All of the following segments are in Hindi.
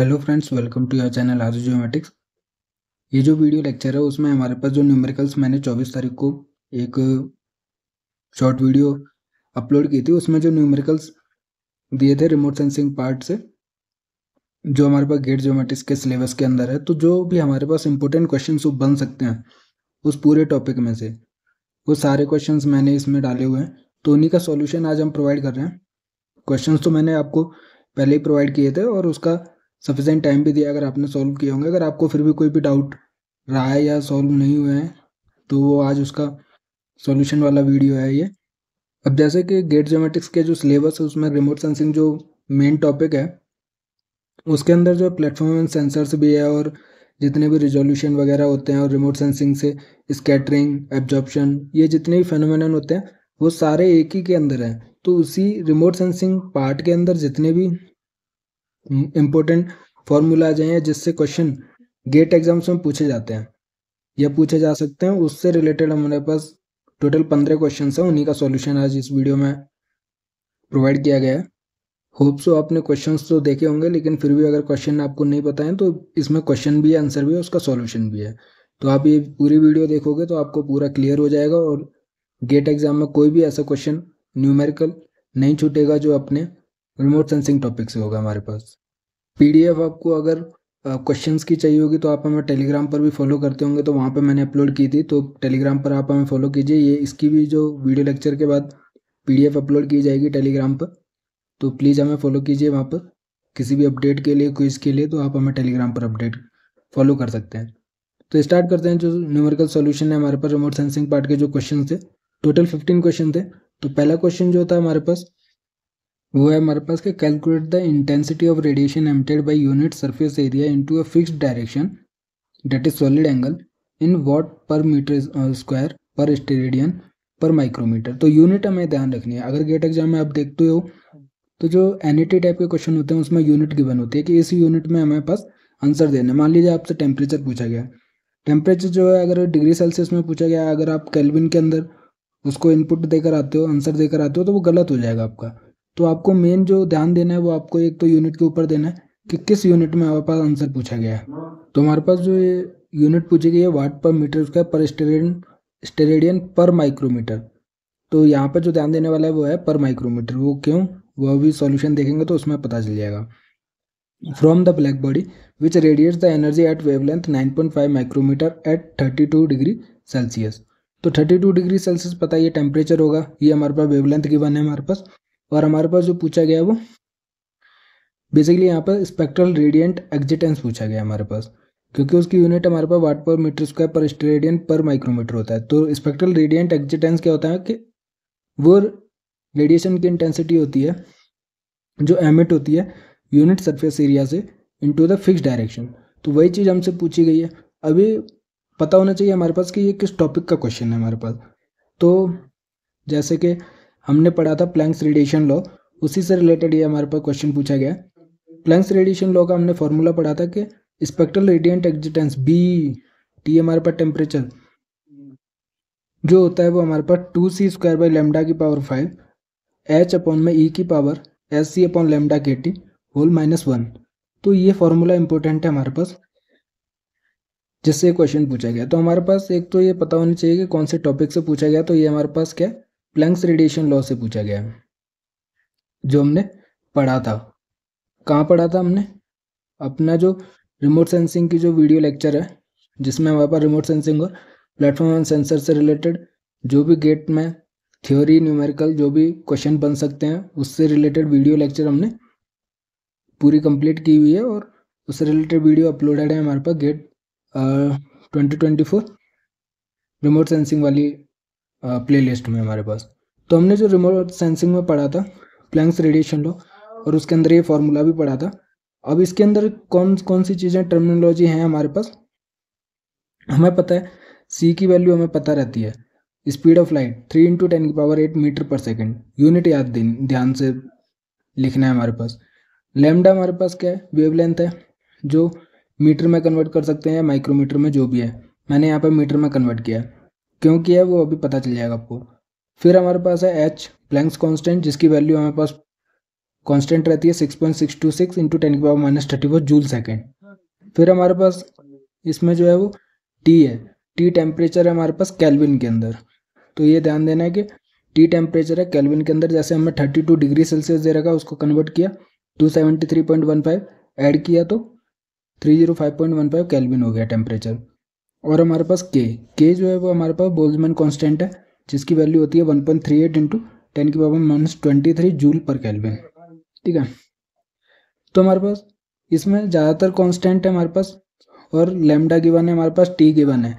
Hello friends welcome to your channel आज जियोमेटिक्स ये जो वीडियो लेक्चर है उसमें हमारे पास जो न्यूमेरिकल्स मैंने 24 तारीख को एक शॉर्ट वीडियो अपलोड की थी उसमें जो न्यूमेरिकल्स दिए थे रिमोट सेंसिंग पार्ट से जो हमारे पास गेट जियोमेटिक्स के सिलेबस के अंदर है तो जो भी हमारे पास इंपॉर्टेंट क्वेश्चन बन सकते हैं उस पूरे टॉपिक में से वो सारे क्वेश्चन मैंने इसमें डाले हुए हैं तो उन्हीं का सोल्यूशन आज हम प्रोवाइड कर रहे हैं क्वेश्चन तो मैंने आपको पहले ही प्रोवाइड किए थे और उसका सफिशेंट टाइम भी दिया अगर आपने सॉल्व किए होंगे अगर आपको फिर भी कोई भी डाउट रहा है या सॉल्व नहीं हुए हैं तो वो आज उसका सॉल्यूशन वाला वीडियो है ये अब जैसे कि गेट जोमेटिक्स के जो सिलेबस है उसमें रिमोट सेंसिंग जो मेन टॉपिक है उसके अंदर जो प्लेटफॉर्म सेंसर्स भी है और जितने भी रिजोल्यूशन वगैरह होते हैं और रिमोट सेंसिंग से स्कैटरिंग एब्जॉर्प्शन ये जितने भी फेनोमेन होते हैं वो सारे एक ही के अंदर हैं तो उसी रिमोट सेंसिंग पार्ट के अंदर जितने भी इम्पोर्टेंट फॉर्मूलाज हैं जिससे क्वेश्चन गेट एग्जाम्स में पूछे जाते हैं या पूछे जा सकते हैं उससे रिलेटेड हमारे पास टोटल पंद्रह क्वेश्चन हैं उन्हीं का सॉल्यूशन आज इस वीडियो में प्रोवाइड किया गया है होप सो आपने क्वेश्चन तो देखे होंगे लेकिन फिर भी अगर क्वेश्चन आपको नहीं पता है तो इसमें क्वेश्चन भी है आंसर भी है उसका सॉल्यूशन भी है तो आप ये पूरी वीडियो देखोगे तो आपको पूरा क्लियर हो जाएगा और गेट एग्ज़ाम में कोई भी ऐसा क्वेश्चन न्यूमेरिकल नहीं छूटेगा जो अपने रिमोट सेंसिंग टॉपिक से होगा हमारे पास पीडीएफ आपको अगर क्वेश्चन की चाहिए होगी तो आप हमें टेलीग्राम पर भी फॉलो करते होंगे तो वहाँ पर मैंने अपलोड की थी तो टेलीग्राम पर आप हमें फॉलो कीजिए ये इसकी भी जो वीडियो लेक्चर के बाद पीडीएफ अपलोड की जाएगी टेलीग्राम पर तो प्लीज़ हमें फॉलो कीजिए वहाँ पर किसी भी अपडेट के लिए क्विज के लिए तो आप हमें टेलीग्राम पर अपडेट फॉलो कर सकते हैं तो स्टार्ट करते हैं जो न्यूमेरिकल सॉल्यूशन है हमारे पास रिमोट सेंसिंग पार्ट के जो क्वेश्चन थे टोटल फिफ्टीन क्वेश्चन थे तो पहला क्वेश्चन जो था हमारे पास वो है हमारे पास के calculate the intensity of radiation emitted by unit surface area into a fixed direction that is solid angle in watt पर metre square per steradian per micrometre तो यूनिट हमें ध्यान रखनी है अगर गेट एग्जाम में आप देखते हो तो जो एन टाइप के क्वेश्चन होते हैं उसमें यूनिट गिवन होती है कि इस यूनिट में हमारे पास आंसर देना मान लीजिए आपसे टेम्परेचर पूछा गया टेम्परेचर जो है अगर डिग्री सेल्सियस में पूछा गया अगर आप कैलविन के अंदर उसको इनपुट देकर आते हो आंसर देकर आते हो तो वो गलत हो जाएगा आपका तो आपको मेन जो ध्यान देना है वो आपको एक तो यूनिट के ऊपर देना है कि किस यूनिट में हमारे पास आंसर पूछा गया है तो हमारे पास जो ये यूनिट पूछी गई है वाट पर मीटर उसका पर स्टेरेडियन स्टेरेडियन पर माइक्रोमीटर तो यहाँ पर जो ध्यान देने वाला है वो है पर माइक्रोमीटर वो क्यों वो अभी सॉल्यूशन देखेंगे तो उसमें पता चल जाएगा from the black body which radiates the energy at wavelength 9.5 micrometre at 32 degree Celsius तो 32 डिग्री सेल्सियस पता ये टेम्परेचर होगा ये हमारे पास वेवलेंथ गिवन है हमारे पास और हमारे पास जो पूछा गया वो बेसिकली यहाँ पर स्पेक्ट्रल रेडियंट एक्जिटेंस पूछा गया हमारे पास क्योंकि उसकी यूनिट हमारे पास वाट पर मीटर स्क्वायर पर स्टेडियन पर माइक्रोमीटर होता है तो स्पेक्ट्रल रेडियंट एग्जिटेंस क्या होता है कि वो रेडिएशन की इंटेंसिटी होती है जो एमिट होती है यूनिट सरफेस एरिया से इनटू द फिक्स डायरेक्शन तो वही चीज़ हमसे पूछी गई है अभी पता होना चाहिए हमारे पास कि ये किस टॉपिक का क्वेश्चन है हमारे पास तो जैसे कि हमने पढ़ा था प्लैंक्स रेडिएशन लॉ उसी से रिलेटेड ये हमारे पास क्वेश्चन पूछा गया प्लैंक्स रेडिएशन लॉ का हमने फॉर्मूला पढ़ा था कि spectral radiant exitance B T हमारे पास टेम्परेचर जो होता है वो हमारे पास two c square by lambda की पावर फाइव एच अपॉन में ई e की power s c upon lambda k T whole minus one तो ये फॉर्मूला इंपॉर्टेंट है हमारे पास जिससे क्वेश्चन पूछा गया तो हमारे पास एक तो ये पता होना चाहिए कि कौन से टॉपिक से पूछा गया तो ये हमारे पास क्या प्लंक्स रेडिएशन लॉ से पूछा गया है जो हमने पढ़ा था कहाँ पढ़ा था हमने अपना जो रिमोट सेंसिंग की जो वीडियो लेक्चर है जिसमें हमारे पास रिमोट सेंसिंग और प्लेटफॉर्म एंड सेंसर से रिलेटेड जो भी गेट में थ्योरी न्यूमेरिकल जो भी क्वेश्चन बन सकते हैं उससे रिलेटेड वीडियो लेक्चर हमने पूरी कंप्लीट की हुई है और उससे रिलेटेड वीडियो अपलोडेड है हमारे पास GATE twenty twenty four remote sensing वाली प्लेलिस्ट में हमारे पास तो हमने जो रिमोट सेंसिंग में पढ़ा था प्लैंक्स रेडिएशन लॉ और उसके अंदर ये फार्मूला भी पढ़ा था अब इसके अंदर कौन कौन सी चीज़ें टर्मिनोलॉजी हैं हमारे पास हमें पता है सी की वैल्यू हमें पता रहती है speed of light three into ten की power eight metre per second unit याद ध्यान से लिखना है हमारे पास लेमडा हमारे पास क्या है वेवलेंथ है जो मीटर में कन्वर्ट कर सकते हैं या माइक्रोमीटर में जो भी है मैंने यहाँ पर मीटर में कन्वर्ट किया है क्यों किया है वो अभी पता चल जाएगा आपको फिर हमारे पास है एच प्लैंक्स कांस्टेंट जिसकी वैल्यू हमारे पास कांस्टेंट रहती है six point six two six into ten के power minus thirty four joule second फिर हमारे पास इसमें जो है वो टी है टी टेम्परेचर है हमारे पास कैलविन के अंदर तो ये ध्यान देना है कि टी टेम्परेचर है कैलविन के अंदर जैसे हमें थर्टी टू डिग्री सेल्सियस दे रखा उसको कन्वर्ट किया to seventy three point one five add किया तो three zero five point one five kelvin हो गया टेम्परेचर और हमारे पास के के जो है वो हमारे पास बोल्जमैन कॉन्स्टेंट है जिसकी वैल्यू होती है one point three eight into ten की power minus twenty three joule per kelvin ठीक है तो हमारे पास इसमें ज़्यादातर कांस्टेंट है हमारे पास और लेमडा गिवन है हमारे पास टी गिवन है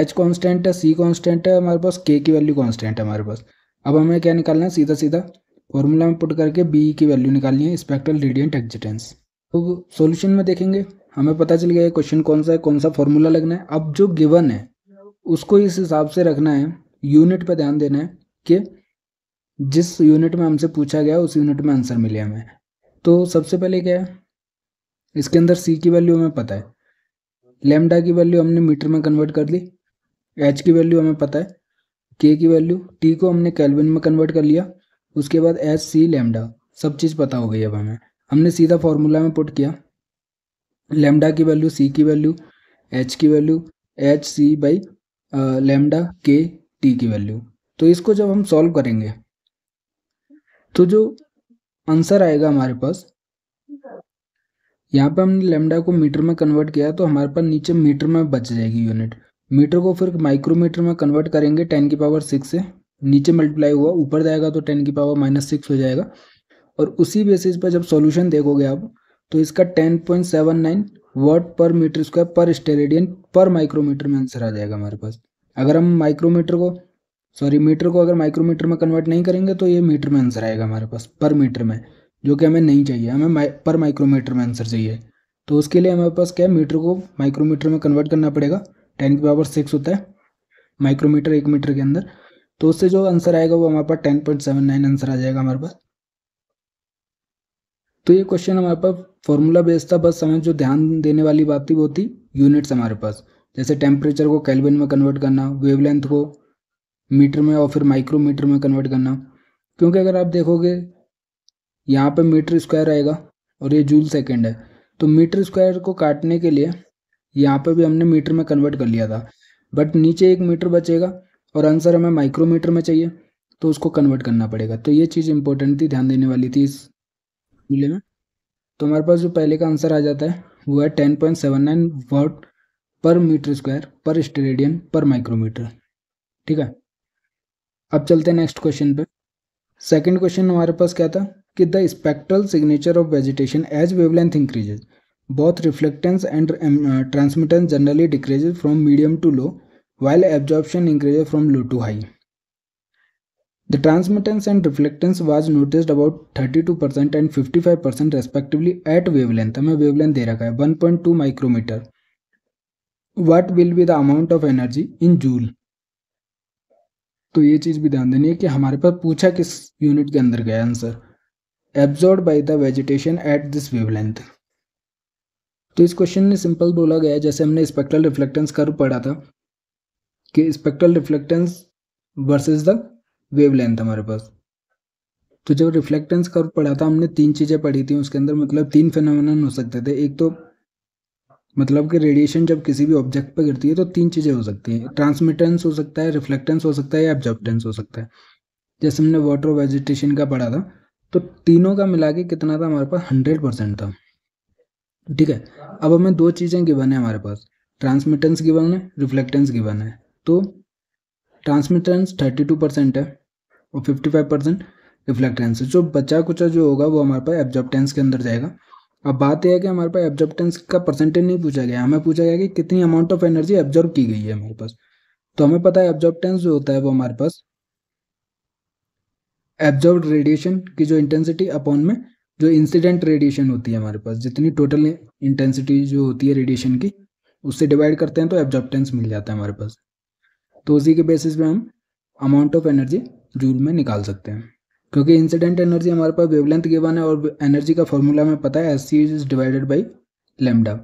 एच कांस्टेंट है सी कांस्टेंट है हमारे पास के की वैल्यू कॉन्स्टेंट है हमारे पास अब हमें क्या निकालना है सीधा सीधा फॉर्मूला में पुट करके बी की वैल्यू निकालनी है स्पेक्ट्रल रेडियंट एक्जिटेंस तो सॉल्यूशन में देखेंगे हमें पता चल गया क्वेश्चन कौन सा है कौन सा फॉर्मूला लगना है अब जो गिवन है उसको इस हिसाब से रखना है यूनिट पर ध्यान देना है कि जिस यूनिट में हमसे पूछा गया उस यूनिट में आंसर मिले हमें तो सबसे पहले क्या है इसके अंदर सी की वैल्यू हमें पता है लेमडा की वैल्यू हमने मीटर में कन्वर्ट कर ली एच की वैल्यू हमें पता है के की वैल्यू टी को हमने कैलविन में कन्वर्ट कर लिया उसके बाद एच सी लेमडा सब चीज़ पता हो गई अब हमें हमने सीधा फॉर्मूला में पुट किया लेमडा की वैल्यू सी की वैल्यू एच की value h c by lambda k T की वैल्यू तो इसको जब हम सॉल्व करेंगे तो जो आंसर आएगा हमारे पास यहाँ पे हमने लेमडा को मीटर में कन्वर्ट किया तो हमारे पास नीचे मीटर में बच जाएगी यूनिट मीटर को फिर माइक्रोमीटर में कन्वर्ट करेंगे टेन की पावर सिक्स से नीचे मल्टीप्लाई हुआ ऊपर जाएगा तो टेन की पावर माइनस सिक्स हो जाएगा और उसी बेसिस पर जब सॉल्यूशन देखोगे आप तो इसका 10.79 watt per metre square per steradian per micrometre में आंसर आ जाएगा हमारे पास अगर हम माइक्रोमीटर को सॉरी मीटर को अगर माइक्रोमीटर में कन्वर्ट नहीं करेंगे तो ये मीटर में आंसर आएगा हमारे पास पर मीटर में जो कि हमें नहीं चाहिए हमें माइ, पर माइक्रोमीटर में आंसर चाहिए तो उसके लिए हमारे पास क्या मीटर को माइक्रोमीटर में कन्वर्ट करना पड़ेगा टेन के पावर सिक्स होता है माइक्रोमीटर एक मीटर के अंदर तो उससे जो आंसर आएगा वो हमारे पास ten point seven nine answer आ जाएगा हमारे पास तो ये क्वेश्चन हमारे पास फॉर्मूला बेस्ड था बस हमें जो ध्यान देने वाली बात थी वो थी यूनिट्स हमारे पास जैसे टेम्परेचर को कैलविन में कन्वर्ट करना वेवलेंथ को मीटर में और फिर माइक्रोमीटर में कन्वर्ट करना क्योंकि अगर आप देखोगे यहाँ पे मीटर स्क्वायर आएगा और ये जूल सेकेंड है तो मीटर स्क्वायर को काटने के लिए यहाँ पे भी हमने मीटर में कन्वर्ट कर लिया था बट नीचे एक मीटर बचेगा और आंसर हमें माइक्रोमीटर में चाहिए तो उसको कन्वर्ट करना पड़ेगा तो ये चीज़ इंपॉर्टेंट थी ध्यान देने वाली थी इस मिले में तो हमारे पास जो पहले का आंसर आ जाता है वो है ten point seven nine watt per metre square पर स्टेडियन पर माइक्रोमीटर ठीक है अब चलते हैं नेक्स्ट क्वेश्चन पे सेकंड क्वेश्चन हमारे पास क्या था कि the spectral signature of vegetation as wavelength increases both reflectance and transmittance generally decreases from medium to low while while increases from low to high The transmittance and reflectance was noticed about 32% and 55% respectively at wavelength. हमें wavelength दे रखा है 1.2 micrometer. What will be the amount of energy in joule? तो ये चीज़ भी ध्यान देनी है कि हमारे पास पूछा किस यूनिट के अंदर गया answer absorbed by the vegetation at this wavelength तो इस क्वेश्चन में सिंपल बोला गया जैसे हमने स्पेक्ट्रल रिफ्लेक्टेंस कर्व पढ़ा था कि spectral reflectance versus the wavelength हमारे पास तो जब रिफ्लेक्टेंस कर्व पढ़ा था हमने तीन चीज़ें पढ़ी थी उसके अंदर मतलब तीन फेनोमेनन हो सकते थे एक तो मतलब कि रेडिएशन जब किसी भी ऑब्जेक्ट पर गिरती है तो तीन चीज़ें हो सकती हैं ट्रांसमिटेंस हो सकता है रिफ्लेक्टेंस हो सकता है या एब्जॉर्बेंस हो सकता है जैसे हमने वाटर वेजिटेशन का पढ़ा था तो तीनों का मिला के कितना था हमारे पास हंड्रेड परसेंट था ठीक है अब हमें दो चीज़ें गिवन है हमारे पास ट्रांसमिटेंस गिवन है रिफ्लेक्टेंस गिवन है तो ट्रांसमिटेंस थर्टी टू परसेंट है और फिफ्टी फाइव परसेंट रिफ्लेक्टेंस जो बचा कुचा जो होगा वो हमारे पास एब्जॉर्बटेंस के अंदर जाएगा अब बात यह है कि हमारे पास एब्जॉर्बटेंस का परसेंटेज नहीं पूछा गया हमें पूछा गया कि कितनी अमाउंट ऑफ एनर्जी एब्जॉर्ब की गई है हमारे पास तो हमें पता है एब्जॉर्बटेंस जो होता है वो हमारे पास एब्जॉर्ब रेडिएशन की जो इंटेंसिटी अपॉन में जो इंसिडेंट रेडिएशन होती है हमारे पास जितनी टोटल इंटेंसिटी जो होती है रेडिएशन की उससे डिवाइड करते हैं तो एब्जॉर्बटेंस मिल जाता है हमारे पास तो उसी के बेसिस पे हम अमाउंट ऑफ एनर्जी जूल में निकाल सकते हैं क्योंकि इंसिडेंट एनर्जी हमारे पास वेवलेंथ गिवन है और एनर्जी का फॉर्मूला हमें पता है s c is divided by lambda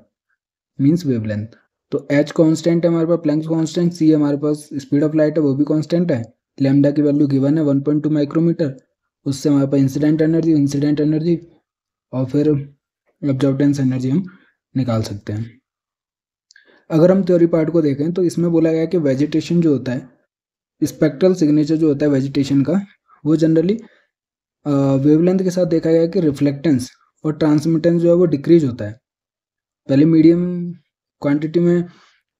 means wavelength तो एच कांस्टेंट है हमारे पास प्लैंक्स कांस्टेंट सी हमारे पास स्पीड ऑफ लाइट है वो भी कांस्टेंट है लेमडा की वैल्यू गिवन है टू माइक्रोमीटर उससे हमारे पास इंसिडेंट एनर्जी इंसिडेंट एनर्जी और फिर एब्जॉर्बेंस एनर्जी हम निकाल सकते हैं अगर हम थ्योरी पार्ट को देखें तो इसमें बोला गया कि वेजिटेशन जो होता है स्पेक्ट्रल सिग्नेचर जो होता है वेजिटेशन का वो जनरली वेवलेंथ के साथ देखा गया कि रिफ्लेक्टेंस और ट्रांसमिटेंस जो है वो डिक्रीज होता है पहले मीडियम क्वांटिटी में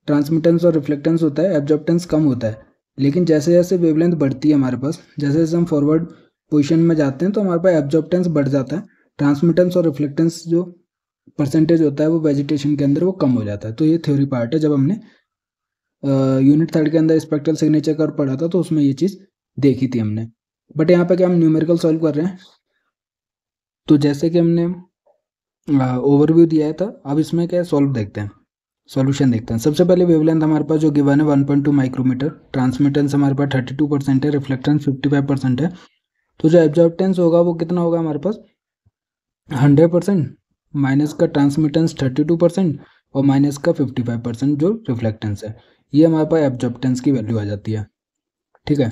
ट्रांसमिटेंस और रिफ्लेक्टेंस होता है एब्जॉप्टेंस कम होता है लेकिन जैसे जैसे वेवलेंथ बढ़ती है हमारे पास जैसे जैसे हम फॉरवर्ड पोजिशन में जाते हैं तो हमारे पास एब्जॉप्टेंस बढ़ जाता है ट्रांसमिटेंस और रिफ्लेक्टेंस जो परसेंटेज होता है वो वेजिटेशन के अंदर वो कम हो जाता है तो ये थ्योरी पार्ट है जब हमने यूनिट थर्ड के अंदर स्पेक्ट्रल सिग्नेचर कर पढ़ा था तो उसमें ये चीज़ देखी थी हमने बट यहाँ पे क्या हम न्यूमेरिकल सॉल्व कर रहे हैं तो जैसे कि हमने ओवरव्यू दिया है था तो अब इसमें क्या सॉल्व देखते हैं सॉल्यूशन देखते हैं सबसे पहले वेवलेंथ हमारे पास जो गिवन है one point two micrometre transmittance हमारे पास थर्टी टू परसेंट है रिफ्लेक्टेंस फिफ्टी फाइव परसेंट है तो जो एब्जॉर्बेंस होगा वो कितना होगा हमारे पास हंड्रेड परसेंट माइनस का ट्रांसमिटेंस थर्टी टू परसेंट और माइनस का फिफ्टी फाइव परसेंट जो रिफ्लेक्टेंस है ये हमारे पास एब्जॉर्प्टेंस की वैल्यू आ जाती है ठीक है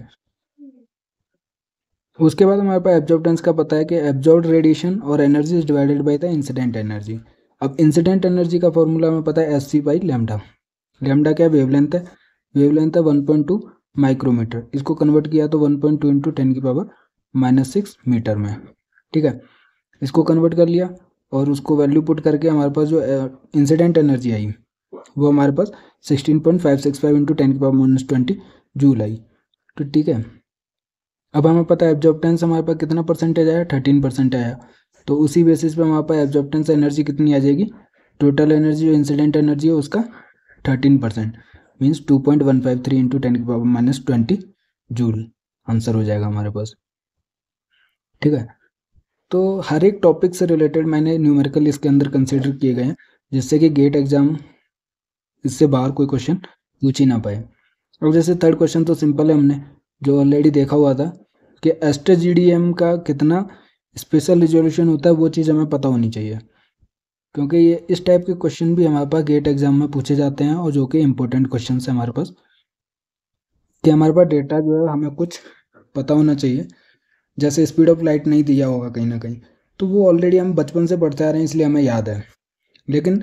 उसके बाद हमारे पास एब्जॉप्टेंस का पता है कि एब्जॉर्ब रेडिएशन और energy is divided by the incident energy अब इंसिडेंट एनर्जी का फॉर्मूला हमें पता है s C by lambda lambda क्या वेवलेंथ है वेवलेंथ है वन पॉइंट टू माइक्रोमीटर इसको कन्वर्ट किया तो one point two into ten की पावर माइनस सिक्स मीटर में ठीक है इसको कन्वर्ट कर लिया और उसको वैल्यू पुट करके हमारे पास जो इंसिडेंट एनर्जी आई वो हमारे पास sixteen point five six five into ten के पावर माइनस ट्वेंटी जूल आई तो ठीक है अब हमें पता है एब्जॉर्बेंस हमारे पास कितना परसेंटेज आया थर्टीन परसेंट आया तो उसी बेसिस पे हमारे पास एब्जॉर्बेंस एनर्जी कितनी आ जाएगी टोटल एनर्जी जो इंसिडेंट एनर्जी है उसका thirteen percent means two point one five three into ten के power minus twenty joule answer हो जाएगा हमारे पास ठीक है तो हर एक टॉपिक से रिलेटेड मैंने न्यूमेरिकल इसके अंदर कंसिडर किए गए हैं जिससे कि गेट एग्ज़ाम इससे बाहर कोई क्वेश्चन पूछ ही ना पाए और जैसे थर्ड क्वेश्चन तो सिंपल है हमने जो ऑलरेडी देखा हुआ था कि एस्ट्रा जी का कितना स्पेशल रिजोल्यूशन होता है वो चीज़ हमें पता होनी चाहिए क्योंकि ये इस टाइप के क्वेश्चन भी हमारे पास गेट एग्जाम में पूछे जाते हैं और जो कि इम्पोर्टेंट क्वेश्चन है हमारे पास कि हमारे पास डेटा जो है हमें कुछ पता होना चाहिए जैसे स्पीड ऑफ लाइट नहीं दिया होगा कहीं ना कहीं तो वो ऑलरेडी हम बचपन से पढ़ते आ रहे हैं इसलिए हमें याद है लेकिन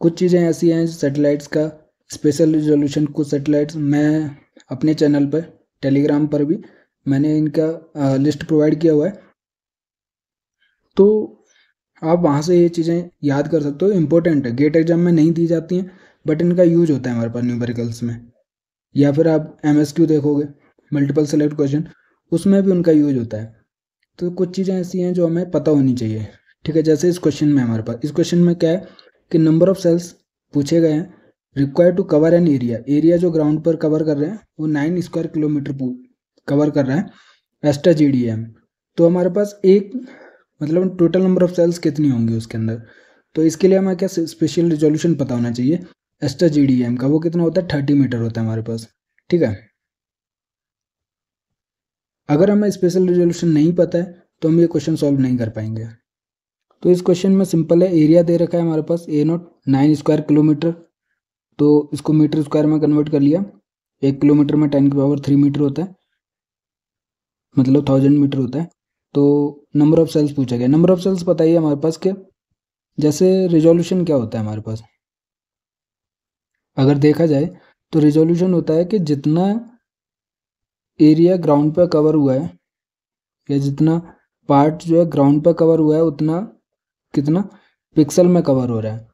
कुछ चीज़ें ऐसी हैं सेटेलाइट्स का स्पेशल रिजोल्यूशन कुछ सेटेलाइट्स मैं अपने चैनल पर टेलीग्राम पर भी मैंने इनका लिस्ट प्रोवाइड किया हुआ है तो आप वहाँ से ये चीज़ें याद कर सकते हो इम्पोर्टेंट है गेट एग्जाम में नहीं दी जाती हैं बट इनका यूज होता है हमारे पास न्यूमेरिकल्स में या फिर आप एम देखोगे मल्टीपल सेलेक्ट क्वेश्चन उसमें भी उनका यूज होता है तो कुछ चीज़ें ऐसी हैं जो हमें पता होनी चाहिए ठीक है जैसे इस क्वेश्चन में हमारे पास इस क्वेश्चन में क्या है कि नंबर ऑफ सेल्स पूछे गए हैं require to cover an area area जो ग्राउंड पर कवर कर रहे हैं वो नाइन स्क्वायर किलोमीटर कवर कर रहा है एस्टा जी डी एम तो हमारे पास एक मतलब टोटल नंबर ऑफ सेल्स कितनी होंगी उसके अंदर तो इसके लिए हमें क्या स्पेशल रिजोल्यूशन पता होना चाहिए एस्टा जी डी एम का वो कितना होता है थर्टी मीटर होता है हमारे पास ठीक है अगर हमें स्पेशल रिजोल्यूशन नहीं पता है तो हम ये क्वेश्चन सॉल्व नहीं कर पाएंगे तो इस क्वेश्चन में सिंपल है एरिया दे रखा है हमारे पास a not nine square kilometre तो इसको मीटर स्क्वायर में कन्वर्ट कर लिया एक किलोमीटर में टेन की पावर थ्री मीटर होता है मतलब थाउजेंड मीटर होता है तो नंबर ऑफ सेल्स पूछा गया नंबर ऑफ सेल्स बताइए हमारे पास के जैसे रिजोल्यूशन क्या होता है हमारे पास अगर देखा जाए तो रिजोल्यूशन होता है कि जितना एरिया ग्राउंड पर कवर हुआ है या जितना पार्ट जो है ग्राउंड पर कवर हुआ है उतना कितना पिक्सल में कवर हो रहा है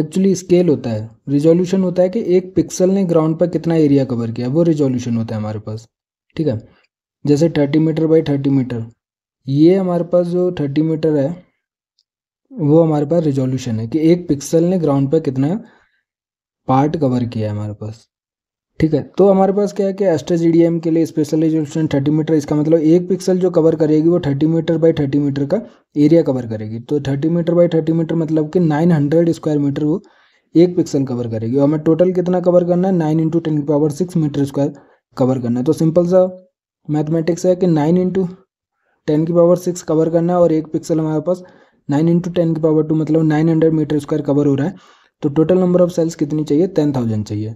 एक्चुअली स्केल होता है रिजोल्यूशन होता है कि एक पिक्सल ने ग्राउंड पर कितना एरिया कवर किया वो रिजोल्यूशन होता है हमारे पास ठीक है जैसे thirty metre by thirty metre ये हमारे पास जो थर्टी मीटर है वो हमारे पास रिजोल्यूशन है कि एक पिक्सल ने ग्राउंड पर कितना पार्ट कवर किया है हमारे पास ठीक है तो हमारे पास क्या है कि एस्ट्रा जी के लिए स्पेशल रेजोल्यूशन थर्टी मीटर इसका मतलब एक पिक्सल जो कवर करेगी वो thirty metre by thirty metre का एरिया कवर करेगी तो thirty metre by thirty metre मतलब कि नाइन हंड्रेड स्क्वायर मीटर वो एक पिक्सल कवर करेगी और हमें टोटल कितना कवर करना है नाइन इंटू टेन की power six metre square cover करना है तो सिंपल सा मैथमेटिक्स है कि नाइन इंटू टेन की पावर सिक्स कवर करना है और एक पिक्सल हमारे पास नाइन इंटू टेन की पावर टू मतलब nine hundred metre square cover हो रहा है तो टोटल नंबर ऑफ सेल्स कितनी चाहिए टेन थाउजेंड चाहिए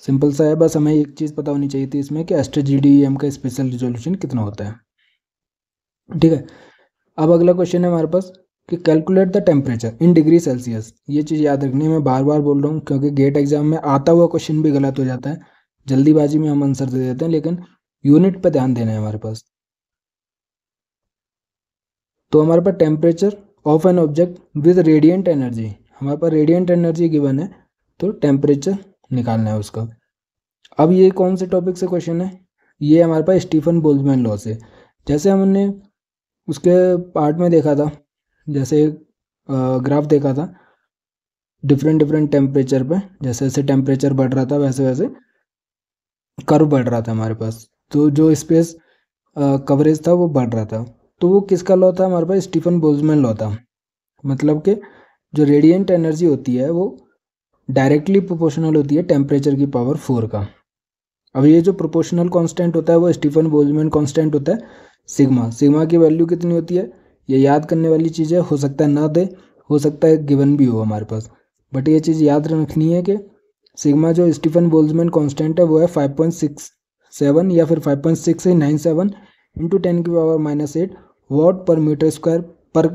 सिंपल सा है बस हमें एक चीज़ पता होनी चाहिए थी इसमें कि एस्ट्रा जी डी एम का स्पेशल रिजोल्यूशन कितना होता है ठीक है अब अगला क्वेश्चन है हमारे पास कि calculate the temperature in degree Celsius ये चीज़ याद रखनी है मैं बार बार बोल रहा हूँ क्योंकि गेट एग्जाम में आता हुआ क्वेश्चन भी गलत हो जाता है जल्दीबाजी में हम आंसर दे देते हैं लेकिन यूनिट पर ध्यान देना है हमारे पास तो हमारे पास temperature of an object with radiant energy हमारे पास रेडियंट एनर्जी गिवन है तो टेम्परेचर निकालना है उसका अब ये कौन से टॉपिक से क्वेश्चन है ये हमारे पास स्टीफन बोल्जमैन लॉ से जैसे हमने उसके पार्ट में देखा था जैसे ग्राफ देखा था डिफरेंट डिफरेंट टेम्परेचर पे जैसे जैसे टेम्परेचर बढ़ रहा था वैसे वैसे कर्व बढ़ रहा था हमारे पास तो जो स्पेस कवरेज था वो बढ़ रहा था तो वो किसका लॉ था हमारे पास स्टीफन बोल्जमैन लॉ था मतलब कि जो रेडियंट एनर्जी होती है वो डायरेक्टली प्रोपोर्शनल होती है टेम्परेचर की पावर फोर का अब ये जो प्रोपोर्शनल कांस्टेंट होता है वो स्टीफन बोल्जमैन कांस्टेंट होता है सिग्मा सिग्मा की वैल्यू कितनी होती है ये याद करने वाली चीज़ है हो सकता है ना दे हो सकता है गिवन भी हो हमारे पास बट ये चीज़ याद रखनी है कि सिग्मा जो स्टीफन बोल्जमैन कांस्टेंट है वो है फाइव पॉइंट सिक्स सेवन या फिर five point six nine seven into ten की पावर माइनस एट वॉट पर मीटर स्क्वायर पर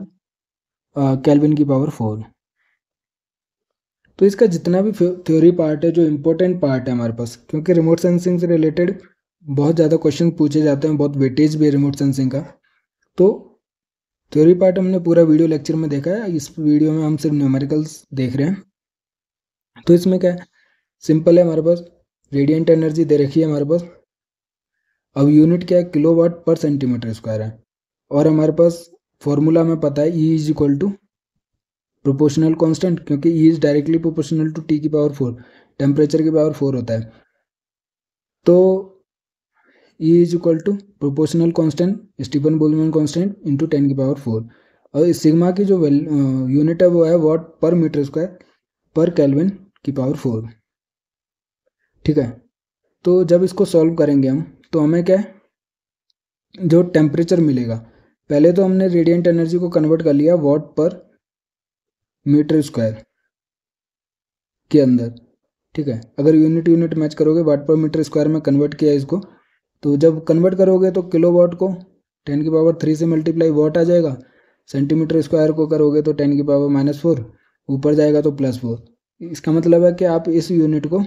कैलविन की पावर फोर तो इसका जितना भी थ्योरी पार्ट है जो इम्पोर्टेंट पार्ट है हमारे पास क्योंकि रिमोट सेंसिंग से रिलेटेड बहुत ज़्यादा क्वेश्चन पूछे जाते हैं बहुत वेटेज भी है रिमोट सेंसिंग का तो थ्योरी पार्ट हमने पूरा वीडियो लेक्चर में देखा है इस वीडियो में हम सिर्फ न्यूमेरिकल्स देख रहे हैं तो इसमें क्या है सिंपल है हमारे पास रेडियंट एनर्जी दे रखी है हमारे पास अब यूनिट क्या है किलो पर सेंटीमीटर स्क्वायर है और हमारे पास फॉर्मूला में पता है E is equal to proportional constant क्योंकि E is directly proportional to T की पावर फोर टेम्परेचर की पावर फोर होता है तो E is equal to proportional constant Stefan Boltzmann constant into ten की पावर फोर और सिग्मा की जो यूनिट है वो है वॉट पर मीटर स्क्वायर पर कैलविन की पावर फोर ठीक है तो जब इसको सॉल्व करेंगे हम तो हमें क्या जो टेम्परेचर मिलेगा पहले तो हमने रेडियंट एनर्जी को कन्वर्ट कर लिया वॉट पर मीटर स्क्वायर के अंदर ठीक है अगर यूनिट यूनिट मैच करोगे वाट पर मीटर स्क्वायर में कन्वर्ट किया इसको तो जब कन्वर्ट करोगे तो किलो वाट को टेन की पावर थ्री से मल्टीप्लाई वाट आ जाएगा सेंटीमीटर स्क्वायर को करोगे तो टेन की पावर माइनस फोर ऊपर जाएगा तो प्लस फोर इसका मतलब है कि आप इस यूनिट को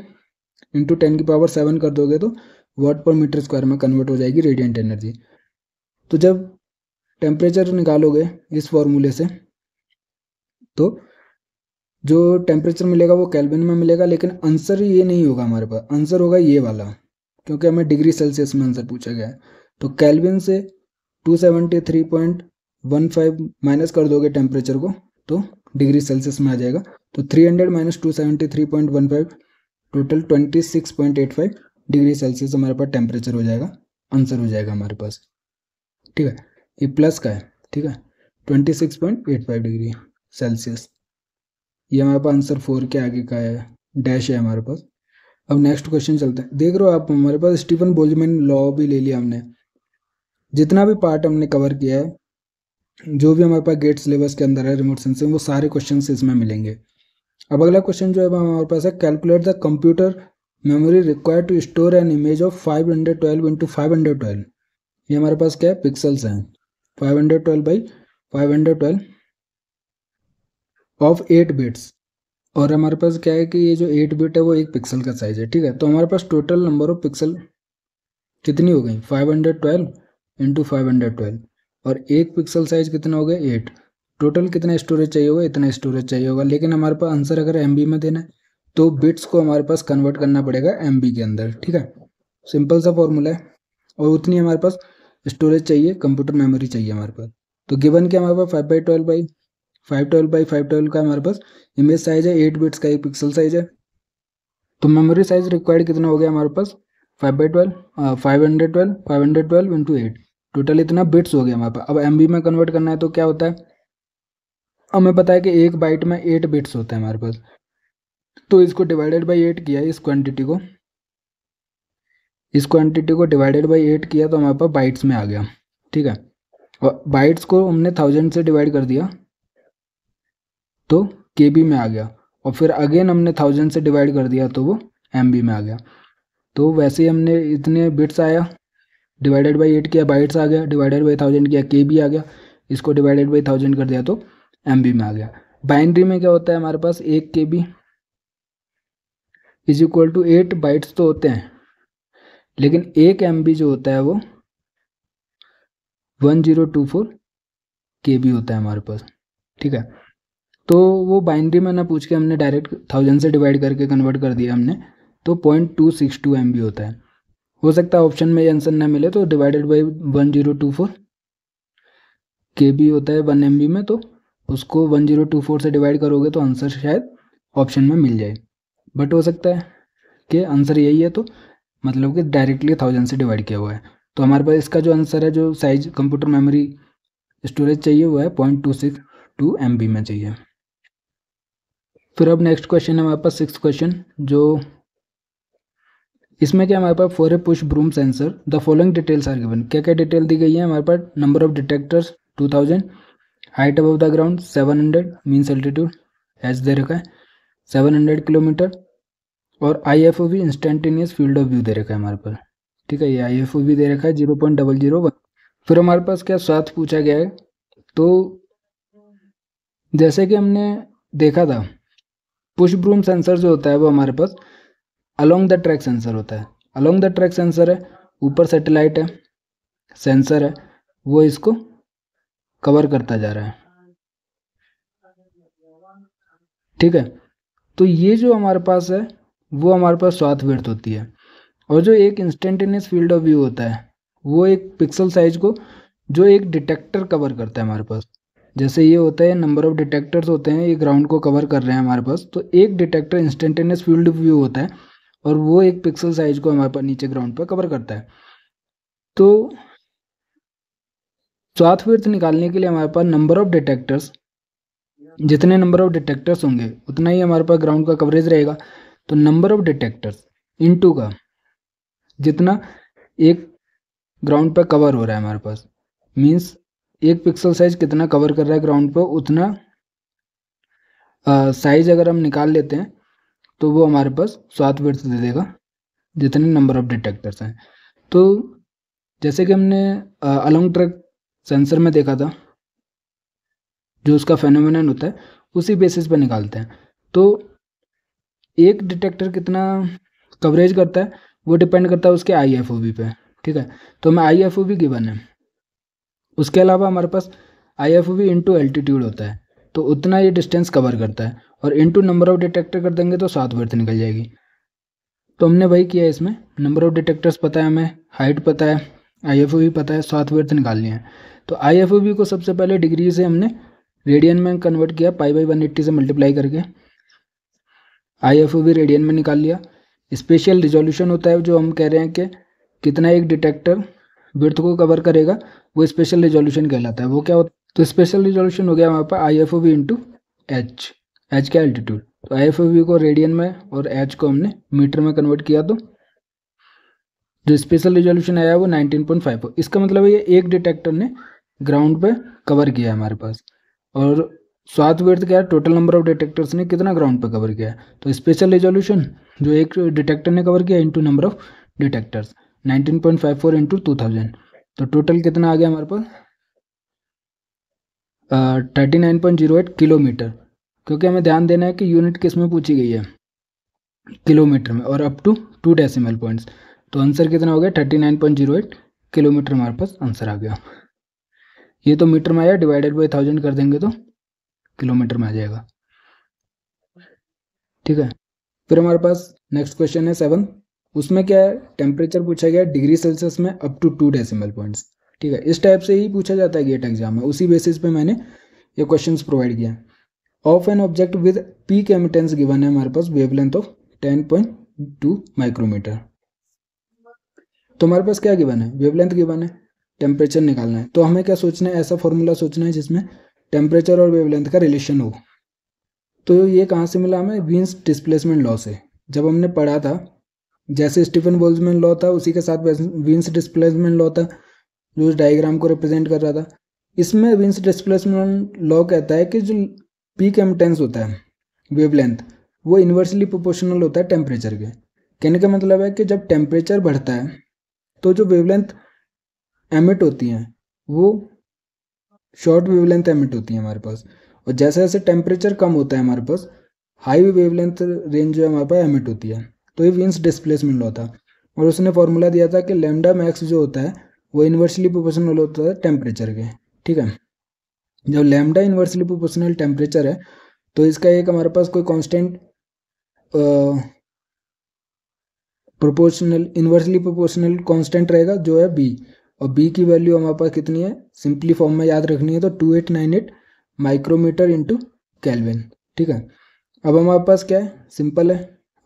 इंटू टेन की पावर सेवन कर दोगे तो वाट पर मीटर स्क्वायर में कन्वर्ट हो जाएगी रेडियंट एनर्जी तो जब टेम्परेचर निकालोगे इस फॉर्मूले से तो जो टेम्परेचर मिलेगा वो कैलविन में मिलेगा लेकिन आंसर ये नहीं होगा हमारे पास आंसर होगा ये वाला क्योंकि हमें डिग्री सेल्सियस में आंसर पूछा गया है तो कैलविन से 273.15 माइनस कर दोगे टेम्परेचर को तो डिग्री सेल्सियस में आ जाएगा तो 300 hundred minus two total 26.85 degree Celsius हमारे पास टेम्परेचर हो जाएगा आंसर हो जाएगा हमारे पास ठीक है ये प्लस का है ठीक है फाइव डिग्री सेल्सियस ये हमारे पास आंसर फोर के आगे का है डैश है हमारे पास अब नेक्स्ट क्वेश्चन चलते हैं देख रहे हो आप हमारे पास स्टीफन बोल्जमैन लॉ भी ले लिया हमने जितना भी पार्ट हमने कवर किया है जो भी हमारे पास गेट सिलेबस के अंदर है रिमोट सेंसिंग वो सारे क्वेश्चन इसमें मिलेंगे अब अगला क्वेश्चन जो है हमारे पास है calculate the computer memory require to store an image of five hundred twelve into five hundred twelve ये हमारे पास क्या है पिक्सल्स हैं five hundred twelve by five hundred twelve of eight bits और हमारे पास क्या है कि ये जो एट बिट है वो एक पिक्सल का साइज़ है ठीक है तो हमारे पास टोटल नंबर ऑफ पिक्सल कितनी हो गई five hundred twelve into five hundred twelve और एक पिक्सल साइज़ कितना हो गया एट टोटल कितना स्टोरेज चाहिए होगा इतना स्टोरेज चाहिए होगा लेकिन हमारे पास आंसर अगर एम में देना है तो बिट्स को हमारे पास कन्वर्ट करना पड़ेगा एम के अंदर ठीक है सिंपल सा फॉर्मूला है और उतनी हमारे पास स्टोरेज चाहिए कंप्यूटर मेमोरी चाहिए हमारे पास तो गिवन के हमारे पास five by twelve by five twelve by five twelve का हमारे पास इमेज साइज है एट बिट्स का एक पिक्सल साइज है तो मेमोरी साइज रिक्वायर्ड कितना हो गया हमारे पास five by twelve five hundred twelve five hundred twelve into eight total इतना बिट्स हो गया हमारे पास अब एम में कन्वर्ट करना है तो क्या होता है हमें पता है कि एक बाइट में एट बिट्स होता है हमारे पास तो इसको डिवाइडेड बाई एट किया इस क्वान्टिटी को इस क्वान्टिटी को डिवाइडेड बाई एट किया तो हमारे पास बाइट्स में आ गया ठीक है और बाइट्स को हमने थाउजेंड से डिवाइड कर दिया तो के बी में आ गया और फिर अगेन हमने थाउजेंड से डिवाइड कर दिया तो वो एम बी में आ गया तो वैसे ही हमने इतने बिट्स आया डिवाइडेड बाई एट किया बाइट्स आ गया डिवाइडेड बाई थाउजेंड किया के बी आ गया इसको डिवाइडेड बाई थाउजेंड कर दिया तो एम बी में आ गया बाइनरी में क्या होता है हमारे पास एक K B is equal to eight bytes तो होते हैं लेकिन एक एम बी जो होता है वो one zero two four K B होता है हमारे पास ठीक है तो वो बाइनरी में ना पूछ के हमने डायरेक्ट थाउजेंड से डिवाइड करके कन्वर्ट कर दिया हमने तो point two six two M B होता है हो सकता है ऑप्शन में आंसर ना मिले तो divided by one zero two four K B होता है वन एम बी में तो उसको वन जीरो टू फोर से डिवाइड करोगे तो आंसर शायद ऑप्शन में मिल जाए बट हो सकता है कि आंसर यही है तो मतलब कि डायरेक्टली थाउजेंड से डिवाइड किया हुआ है तो हमारे पास इसका जो आंसर है जो साइज कंप्यूटर मेमोरी स्टोरेज चाहिए वो है point two six two M B में चाहिए फिर अब नेक्स्ट क्वेश्चन है हमारे पास सिक्स क्वेश्चन जो इसमें क्या हमारे पास four a push broom sensor the following details are given क्या क्या डिटेल दी गई है हमारे पास number of detectors two thousand height above the ground seven hundred means altitude H दे रखा है सेवन हंड्रेड किलोमीटर और आई एफ ओ भी इंस्टेंटेनियस फील्ड ऑफ व्यू दे रखा है हमारे पास ठीक है ये आई एफ ओ भी दे रखा है zero point double zero one फिर हमारे पास क्या साथ पूछा गया है तो जैसे कि हमने देखा था पुश ब्रूम सेंसर जो होता है वो हमारे पास अलोंग द ट्रैक सेंसर होता है अलोंग द ट्रैक सेंसर है ऊपर सेटेलाइट है सेंसर है वो इसको कवर करता जा रहा है ठीक है तो ये जो हमारे पास है वो हमारे पास स्वाथ व्यर्थ होती है और जो एक इंस्टेंटेनियस फील्ड ऑफ व्यू होता है वो एक पिक्सल साइज को जो एक डिटेक्टर कवर करता है हमारे पास जैसे ये होता है नंबर ऑफ डिटेक्टर्स होते हैं ये ग्राउंड को कवर कर रहे हैं हमारे पास तो एक डिटेक्टर इंस्टेंटेनियस फील्ड व्यू होता है और वो एक पिक्सल साइज को हमारे पास नीचे ग्राउंड पर कवर करता है तो स्वाथ वृत्त निकालने के लिए हमारे पास नंबर ऑफ डिटेक्टर्स जितने नंबर ऑफ डिटेक्टर्स होंगे उतना ही हमारे पास ग्राउंड का कवरेज रहेगा तो नंबर ऑफ डिटेक्टर्स इनटू का जितना एक ग्राउंड पर कवर हो रहा है हमारे पास मीन्स एक पिक्सल साइज कितना कवर कर रहा है ग्राउंड पर उतना साइज अगर हम निकाल लेते हैं तो वो हमारे पास सात वर्थ दे देगा जितने नंबर ऑफ डिटेक्टर्स हैं तो जैसे कि हमने अलॉन्ग ट्रक सेंसर में देखा था जो उसका फेनोमिन होता है उसी बेसिस पर निकालते हैं तो एक डिटेक्टर कितना कवरेज करता है वो डिपेंड करता है उसके आई एफ ओ बी पे ठीक है तो हमें I F O B given है उसके अलावा हमारे पास I F V into altitude होता है तो उतना ये डिस्टेंस कवर करता है और इंटू नंबर ऑफ डिटेक्टर कर देंगे तो सात वर्थ निकल जाएगी तो हमने वही किया इसमें नंबर ऑफ डिटेक्टर्स पता है हमें हाइट पता है आई एफ वी पता है सात वर्थ निकालनी है तो आई एफ वी को सबसे पहले डिग्री से हमने रेडियन में कन्वर्ट किया पाई बाई वन एट्टी से मल्टीप्लाई करके आई एफ रेडियन में निकाल लिया स्पेशल रिजोल्यूशन होता है जो हम कह रहे हैं कि कितना एक डिटेक्टर विर्थ को कवर करेगा वो स्पेशल रिजोल्यूशन कहलाता है वो क्या होता है तो स्पेशल रिजोल्यूशन हो गया वहाँ पर I F O V into H H का एल्टीट्यूड तो आई एफ ओ वी को रेडियन में और एच को हमने मीटर में कन्वर्ट किया तो जो स्पेशल रिजोल्यूशन आया वो 19.5 इसका मतलब ये एक डिटेक्टर ने ग्राउंड पे कवर किया है हमारे पास और स्वात व्यर्थ क्या है टोटल नंबर ऑफ डिटेक्टर्स ने कितना ग्राउंड पे कवर किया है तो स्पेशल रिजोल्यूशन जो एक डिटेक्टर ने कवर किया into number of detectors nineteen point five four into two thousand तो टोटल कितना आ गया हमारे पास thirty nine point zero eight kilometre क्योंकि हमें ध्यान देना है कि यूनिट किस में पूछी गई है किलोमीटर में और up to two decimal points तो आंसर कितना हो गया thirty nine point zero eight kilometre हमारे पास आंसर आ गया ये तो मीटर में आया डिवाइडेड बाई थाउजेंड कर देंगे तो किलोमीटर में आ जाएगा ठीक है फिर हमारे पास नेक्स्ट क्वेश्चन है सेवन उसमें क्या है टेम्परेचर पूछा गया डिग्री सेल्सियस में up to two decimal points ठीक है इस टाइप से ही पूछा जाता है गेट एग्जाम में उसी बेसिस पे मैंने ये क्वेश्चन प्रोवाइड किया of an object with peak emittance given है हमारे पास वेवलेंथ ऑफ टेन माइक्रोमीटर तो हमारे पास क्या गिवन है वेवलेंथ गिवन है टेम्परेचर निकालना है तो हमें क्या सोचना है ऐसा फॉर्मूला सोचना है जिसमें टेम्परेचर और वेवलेंथ का रिलेशन हो तो ये कहाँ से मिला हमें वीन्स डिस्प्लेसमेंट लॉ से जब हमने पढ़ा था जैसे स्टीफन बोल्समैन लॉ था उसी के साथ विंस डिस्प्लेसमेंट लॉ था जो उस डायग्राम को रिप्रेजेंट कर रहा था इसमें विंस डिस्प्लेसमेंट लॉ कहता है कि जो पीक एमटेंस होता है वेवलेंथ वो इन्वर्सली प्रोपोर्शनल होता है टेम्परेचर के कहने का मतलब है कि जब टेम्परेचर बढ़ता है तो जो वेवलेंथ एमिट होती हैं वो शॉर्ट वेवलेंथ एमिट होती है हमारे पास और जैसे जैसे टेम्परेचर कम होता है हमारे पास हाई वेवलेंथ रेंज जो है हमारे पास एमिट होती है तो ये विंस डिस्प्लेसमेंट होता और उसने फॉर्मूला दिया था कि लेमडा मैक्स जो होता है वो इन्वर्सली प्रोपोर्शनल होता है टेम्परेचर के ठीक है जब लेमडा इन्वर्सली प्रोपोर्शनल टेम्परेचर है तो इसका एक हमारे पास कोई constant proportional inversely proportional constant रहेगा जो है बी और बी की वैल्यू हमारे पास कितनी है सिंपली फॉर्म में याद रखनी है तो two eight nine eight micrometre into kelvin ठीक है अब हमारे पास क्या है सिंपल है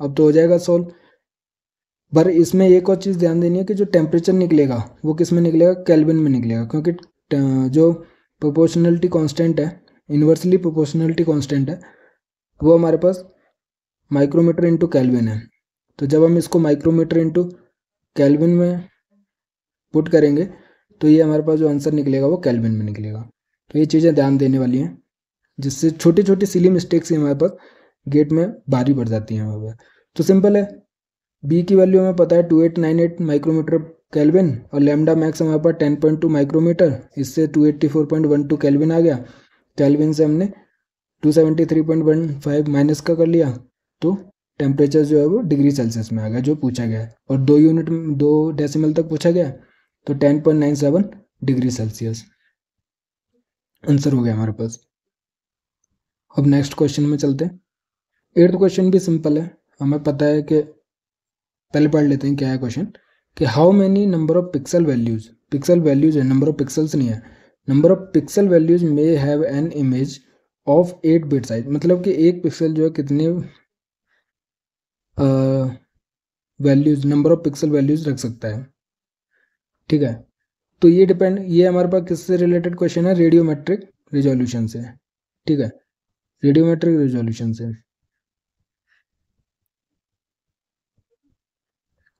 अब तो हो जाएगा सोल्व पर इसमें एक और चीज़ ध्यान देनी है कि जो टेम्परेचर निकलेगा वो किस में निकलेगा कैलविन में निकलेगा क्योंकि जो प्रोपोर्शनलिटी कांस्टेंट है इन्वर्सली प्रोपोर्शनलिटी कांस्टेंट है वो हमारे पास माइक्रोमीटर इंटू कैलविन है तो जब हम इसको माइक्रोमीटर इंटू कैलविन में पुट करेंगे तो ये हमारे पास जो आंसर निकलेगा वो कैलविन में निकलेगा तो ये चीज़ें ध्यान देने वाली हैं जिससे छोटी छोटी सिली मिस्टेक्स ही हमारे पास गेट में भारी बढ़ जाती हैं हमारे तो सिंपल है बी की वैल्यू हमें पता है two eight nine eight micrometre kelvin और लेमडा मैक्स हमारे पास टेन पॉइंट टू माइक्रोमीटर इससे two eighty four point one two kelvin आ गया कैलविन से हमने two seventy three point one five minus का कर लिया तो टेम्परेचर जो है वो डिग्री सेल्सियस में आ गया जो पूछा गया है और दो यूनिट दो डेसिमल तक पूछा गया तो ten point nine seven degree Celsius answer हो गया हमारे पास अब नेक्स्ट क्वेश्चन में चलते हैं एट्थ क्वेश्चन भी सिंपल है हमें पता है कि पहले पढ़ लेते हैं क्या है क्वेश्चन कि how many number of pixel values pixel values है नंबर ऑफ पिक्सल्स नहीं है number of pixel values may have an image of eight bit size मतलब कि एक पिक्सल जो है कितने values number of pixel values रख सकता है ठीक है तो ये डिपेंड ये हमारे पास किससे रिलेटेड क्वेश्चन है रेडियोमेट्रिक रिजोल्यूशन से ठीक है रेडियोमेट्रिक रिजोल्यूशन से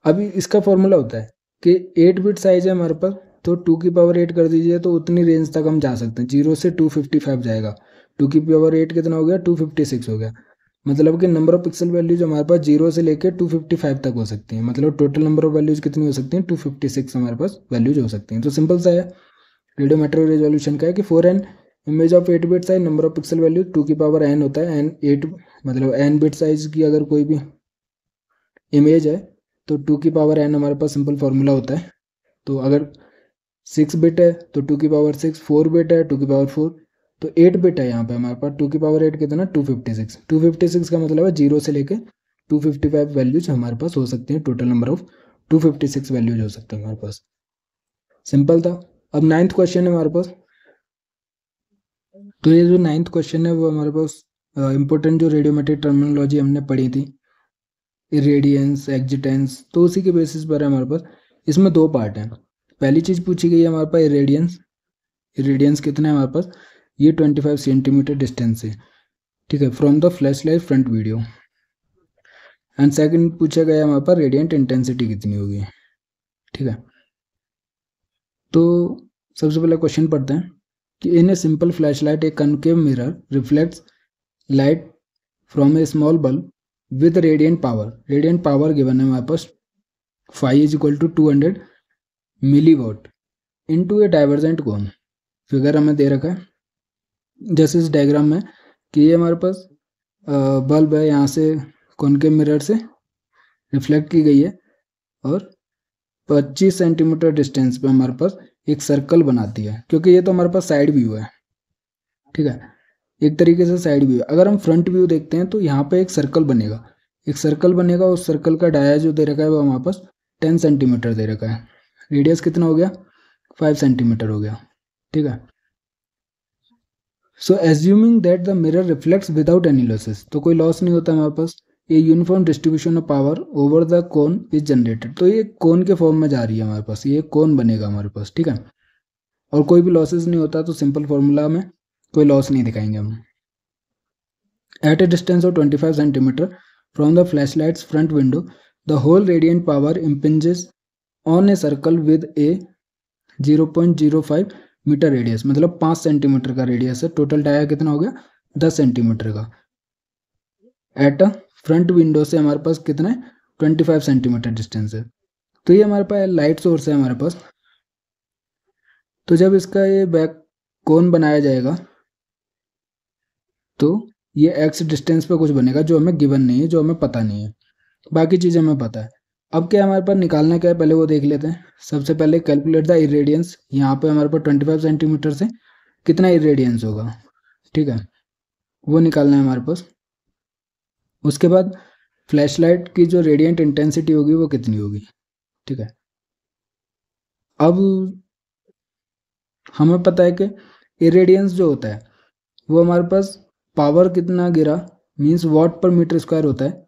अभी इसका फॉर्मूला होता है कि एट बिट साइज है हमारे पास तो टू की पावर एट कर दीजिए तो उतनी रेंज तक हम जा सकते हैं जीरो से टू फिफ्टी फाइव जाएगा टू की पावर एट कितना हो गया टू फिफ्टी सिक्स हो गया मतलब कि नंबर ऑफ पिक्सल वैल्यूज हमारे पास जीरो से लेकर टू फिफ्टी फाइव तक हो सकती हैं मतलब टोटल नंबर ऑफ वैल्यूज कितनी हो सकती हैं टू फिफ्टी सिक्स हमारे पास वैल्यूज हो सकती हैं तो सिंपल सा है रेडियोमेट्रिक रेजोल्यूशन का है कि for an image of eight bit size number of pixel value two की पावर एन होता है एन एट मतलब एन बिट साइज की अगर कोई भी इमेज है तो टू की पावर एन हमारे पास सिंपल फार्मूला होता है तो अगर सिक्स बिट है तो टू की पावर सिक्स फोर बिट है टू की पावर फोर तो एट बिट है यहाँ पे हमारे पास टू की पावर एट कितना two fifty six two fifty six का मतलब है जीरो से लेकर टू फिफ्टी फाइव वैल्यूज हमारे पास हो सकते हैं total number of two fifty six values हो सकते हैं हमारे पास सिंपल था अब नाइन्थ क्वेश्चन है हमारे पास तो ये जो नाइन्थ क्वेश्चन है वो हमारे पास इंपॉर्टेंट जो रेडियोमेट्रिक टर्मिनोलॉजी हमने पढ़ी थी रेडियंस एग्जिटेंस तो उसी के बेसिस पर है हमारे पास इसमें दो पार्ट हैं पहली चीज़ पूछी गई है हमारे पास रेडियंस इरेडियंस कितना है हमारे पास ये ट्वेंटी फाइव सेंटीमीटर डिस्टेंस है ठीक है from the flash light front video and second पूछा गया हमारे पास रेडियंट इंटेंसिटी कितनी होगी ठीक है तो सबसे पहला क्वेश्चन पढ़ते हैं कि in a simple flash light a concave mirror reflects light from a small bulb with radiant power radiant power given है हमारे पास five is equal to two hundred milliwatt into a divergent cone figure हमें दे रखा है जैसे इस डायग्राम में कि ये हमारे पास बल्ब है यहाँ से कौन के मिरर से रिफ्लेक्ट की गई है और 25 सेंटीमीटर डिस्टेंस पे हमारे पास एक सर्कल बनाती है क्योंकि ये तो हमारे पास साइड व्यू है ठीक है एक तरीके से साइड व्यू अगर हम फ्रंट व्यू देखते हैं तो यहाँ पे एक सर्कल बनेगा एक सर्कल बनेगा उस सर्कल का डाया जो दे रखा है वो हमारे पास टेन सेंटीमीटर दे रखा है रेडियस कितना हो गया फाइव सेंटीमीटर हो गया ठीक है so assuming that the mirror reflects without any losses तो कोई लॉस नहीं होता हमारे पास ये uniform distribution of power over the cone is generated तो ये कोन के फॉर्म में जा रही है हमारे पास ये कोन बनेगा हमारे पास ठीक है और कोई भी लॉसेज नहीं होता तो सिंपल फॉर्मूला में कोई लॉस नहीं दिखाएंगे हम at a distance of 25 centimetre from the flashlights front window the whole radiant power impinges on a circle with a 0.05 metre radius मतलब पाँच सेंटीमीटर का रेडियस है टोटल डाया कितना हो गया दस सेंटीमीटर का एट फ्रंट विंडो से हमारे पास कितना है ट्वेंटी फाइव सेंटीमीटर डिस्टेंस है तो ये हमारे पास लाइट सोर्स है हमारे पास तो जब इसका ये बैक कोन बनाया जाएगा तो ये एक्स डिस्टेंस पे कुछ बनेगा जो हमें गिवन नहीं है जो हमें पता नहीं है बाकी चीजें हमें पता है अब क्या हमारे पास निकालना क्या है पहले वो देख लेते हैं सबसे पहले कैलकुलेट द इरेडियंस यहाँ पे हमारे पास ट्वेंटी फाइव सेंटीमीटर से कितना इरेडियंस होगा ठीक है वो निकालना है हमारे पास उसके बाद फ्लैशलाइट की जो रेडियंट इंटेंसिटी होगी वो कितनी होगी ठीक है अब हमें पता है कि इरेडियंस जो होता है वो हमारे पास पावर कितना गिरा मीन्स वॉट पर मीटर स्क्वायर होता है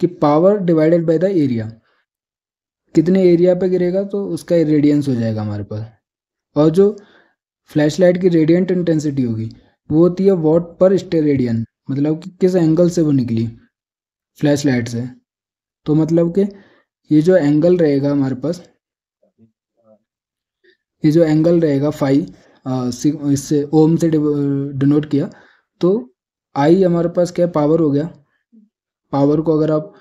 कि power divided by the area कितने एरिया पे गिरेगा तो उसका रेडियंस हो जाएगा हमारे पास और जो फ्लैश लाइट की रेडियंट इंटेंसिटी होगी वो होती है वॉट पर स्टे रेडियन मतलब कि किस एंगल से वो निकली फ्लैश लाइट से तो मतलब कि ये जो एंगल रहेगा हमारे पास ये जो एंगल रहेगा फाइव इससे ओम से डिनोट किया तो आई हमारे पास क्या पावर हो गया पावर को अगर आप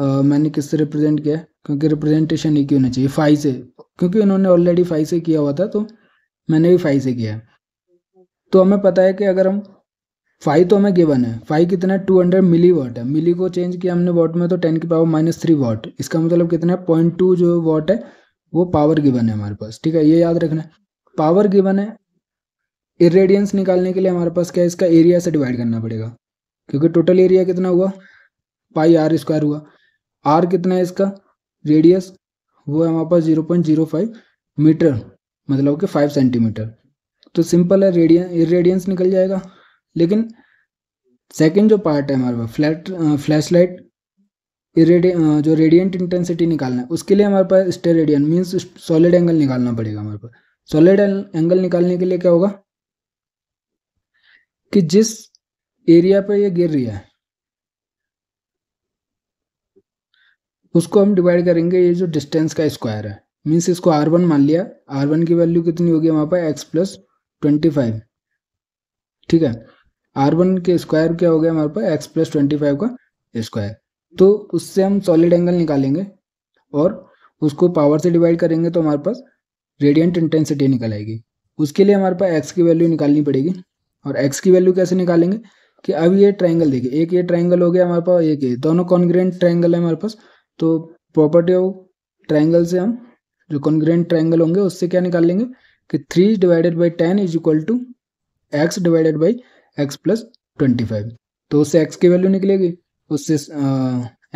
आ, मैंने किससे रिप्रेजेंट किया क्योंकि रिप्रेजेंटेशन एक ही होना चाहिए फाइव से क्योंकि इन्होंने ऑलरेडी फाइव से किया हुआ था तो मैंने भी फाइव से किया है तो हमें पता है कि अगर हम फाइव तो हमें गिवन है फाइव कितना है टू हंड्रेड मिली वॉट है मिली को चेंज किया हमने वॉट में तो टेन की पावर माइनस थ्री वॉट इसका मतलब कितना है पॉइंट टू जो वॉट है वो पावर गिवन है हमारे पास ठीक है ये याद रखना है पावर गिवन है इरेडियंस निकालने के लिए हमारे पास क्या है इसका एरिया से डिवाइड करना पड़ेगा क्योंकि टोटल एरिया कितना हुआ पाई आर स्क्वायर हुआ आर कितना है इसका रेडियस वो है हमारे पास zero point zero five metre मतलब कि फाइव सेंटीमीटर तो सिंपल है रेडियन इरेडियंस निकल जाएगा लेकिन सेकेंड जो पार्ट है हमारे पास फ्लैट फ्लैश लाइट जो रेडियंट इंटेंसिटी निकालना है उसके लिए हमारे पास steradian means solid angle निकालना पड़ेगा हमारे पास सॉलिड एंगल निकालने के लिए क्या होगा कि जिस एरिया पे ये गिर रही है उसको हम डिवाइड करेंगे ये जो डिस्टेंस का स्क्वायर है मीन्स इसको आर वन मान लिया आर वन की वैल्यू कितनी होगी हमारे पास एक्स प्लस ट्वेंटी फाइव ठीक है आर वन के स्क्वायर क्या हो गया हमारे पास एक्स प्लस ट्वेंटी फाइव का स्क्वायर तो उससे हम सॉलिड एंगल निकालेंगे और उसको पावर से डिवाइड करेंगे तो हमारे पास रेडियंट इंटेंसिटी निकल आएगी उसके लिए हमारे पास एक्स की वैल्यू निकालनी पड़ेगी और एक्स की वैल्यू कैसे निकालेंगे कि अब ये ट्राइंगल देखिए एक ये ट्राइंगल हो गया हमारे पास एक ये दोनों कॉन्ग्रेंट ट्राइंगल है हमारे पास तो प्रॉपर्टी ऑफ ट्राइंगल से हम जो कॉन्ग्रेंट ट्राइंगल होंगे उससे क्या निकाल लेंगे कि three divided by ten is equal to x divided by x plus twenty five तो उससे एक्स की वैल्यू निकलेगी उससे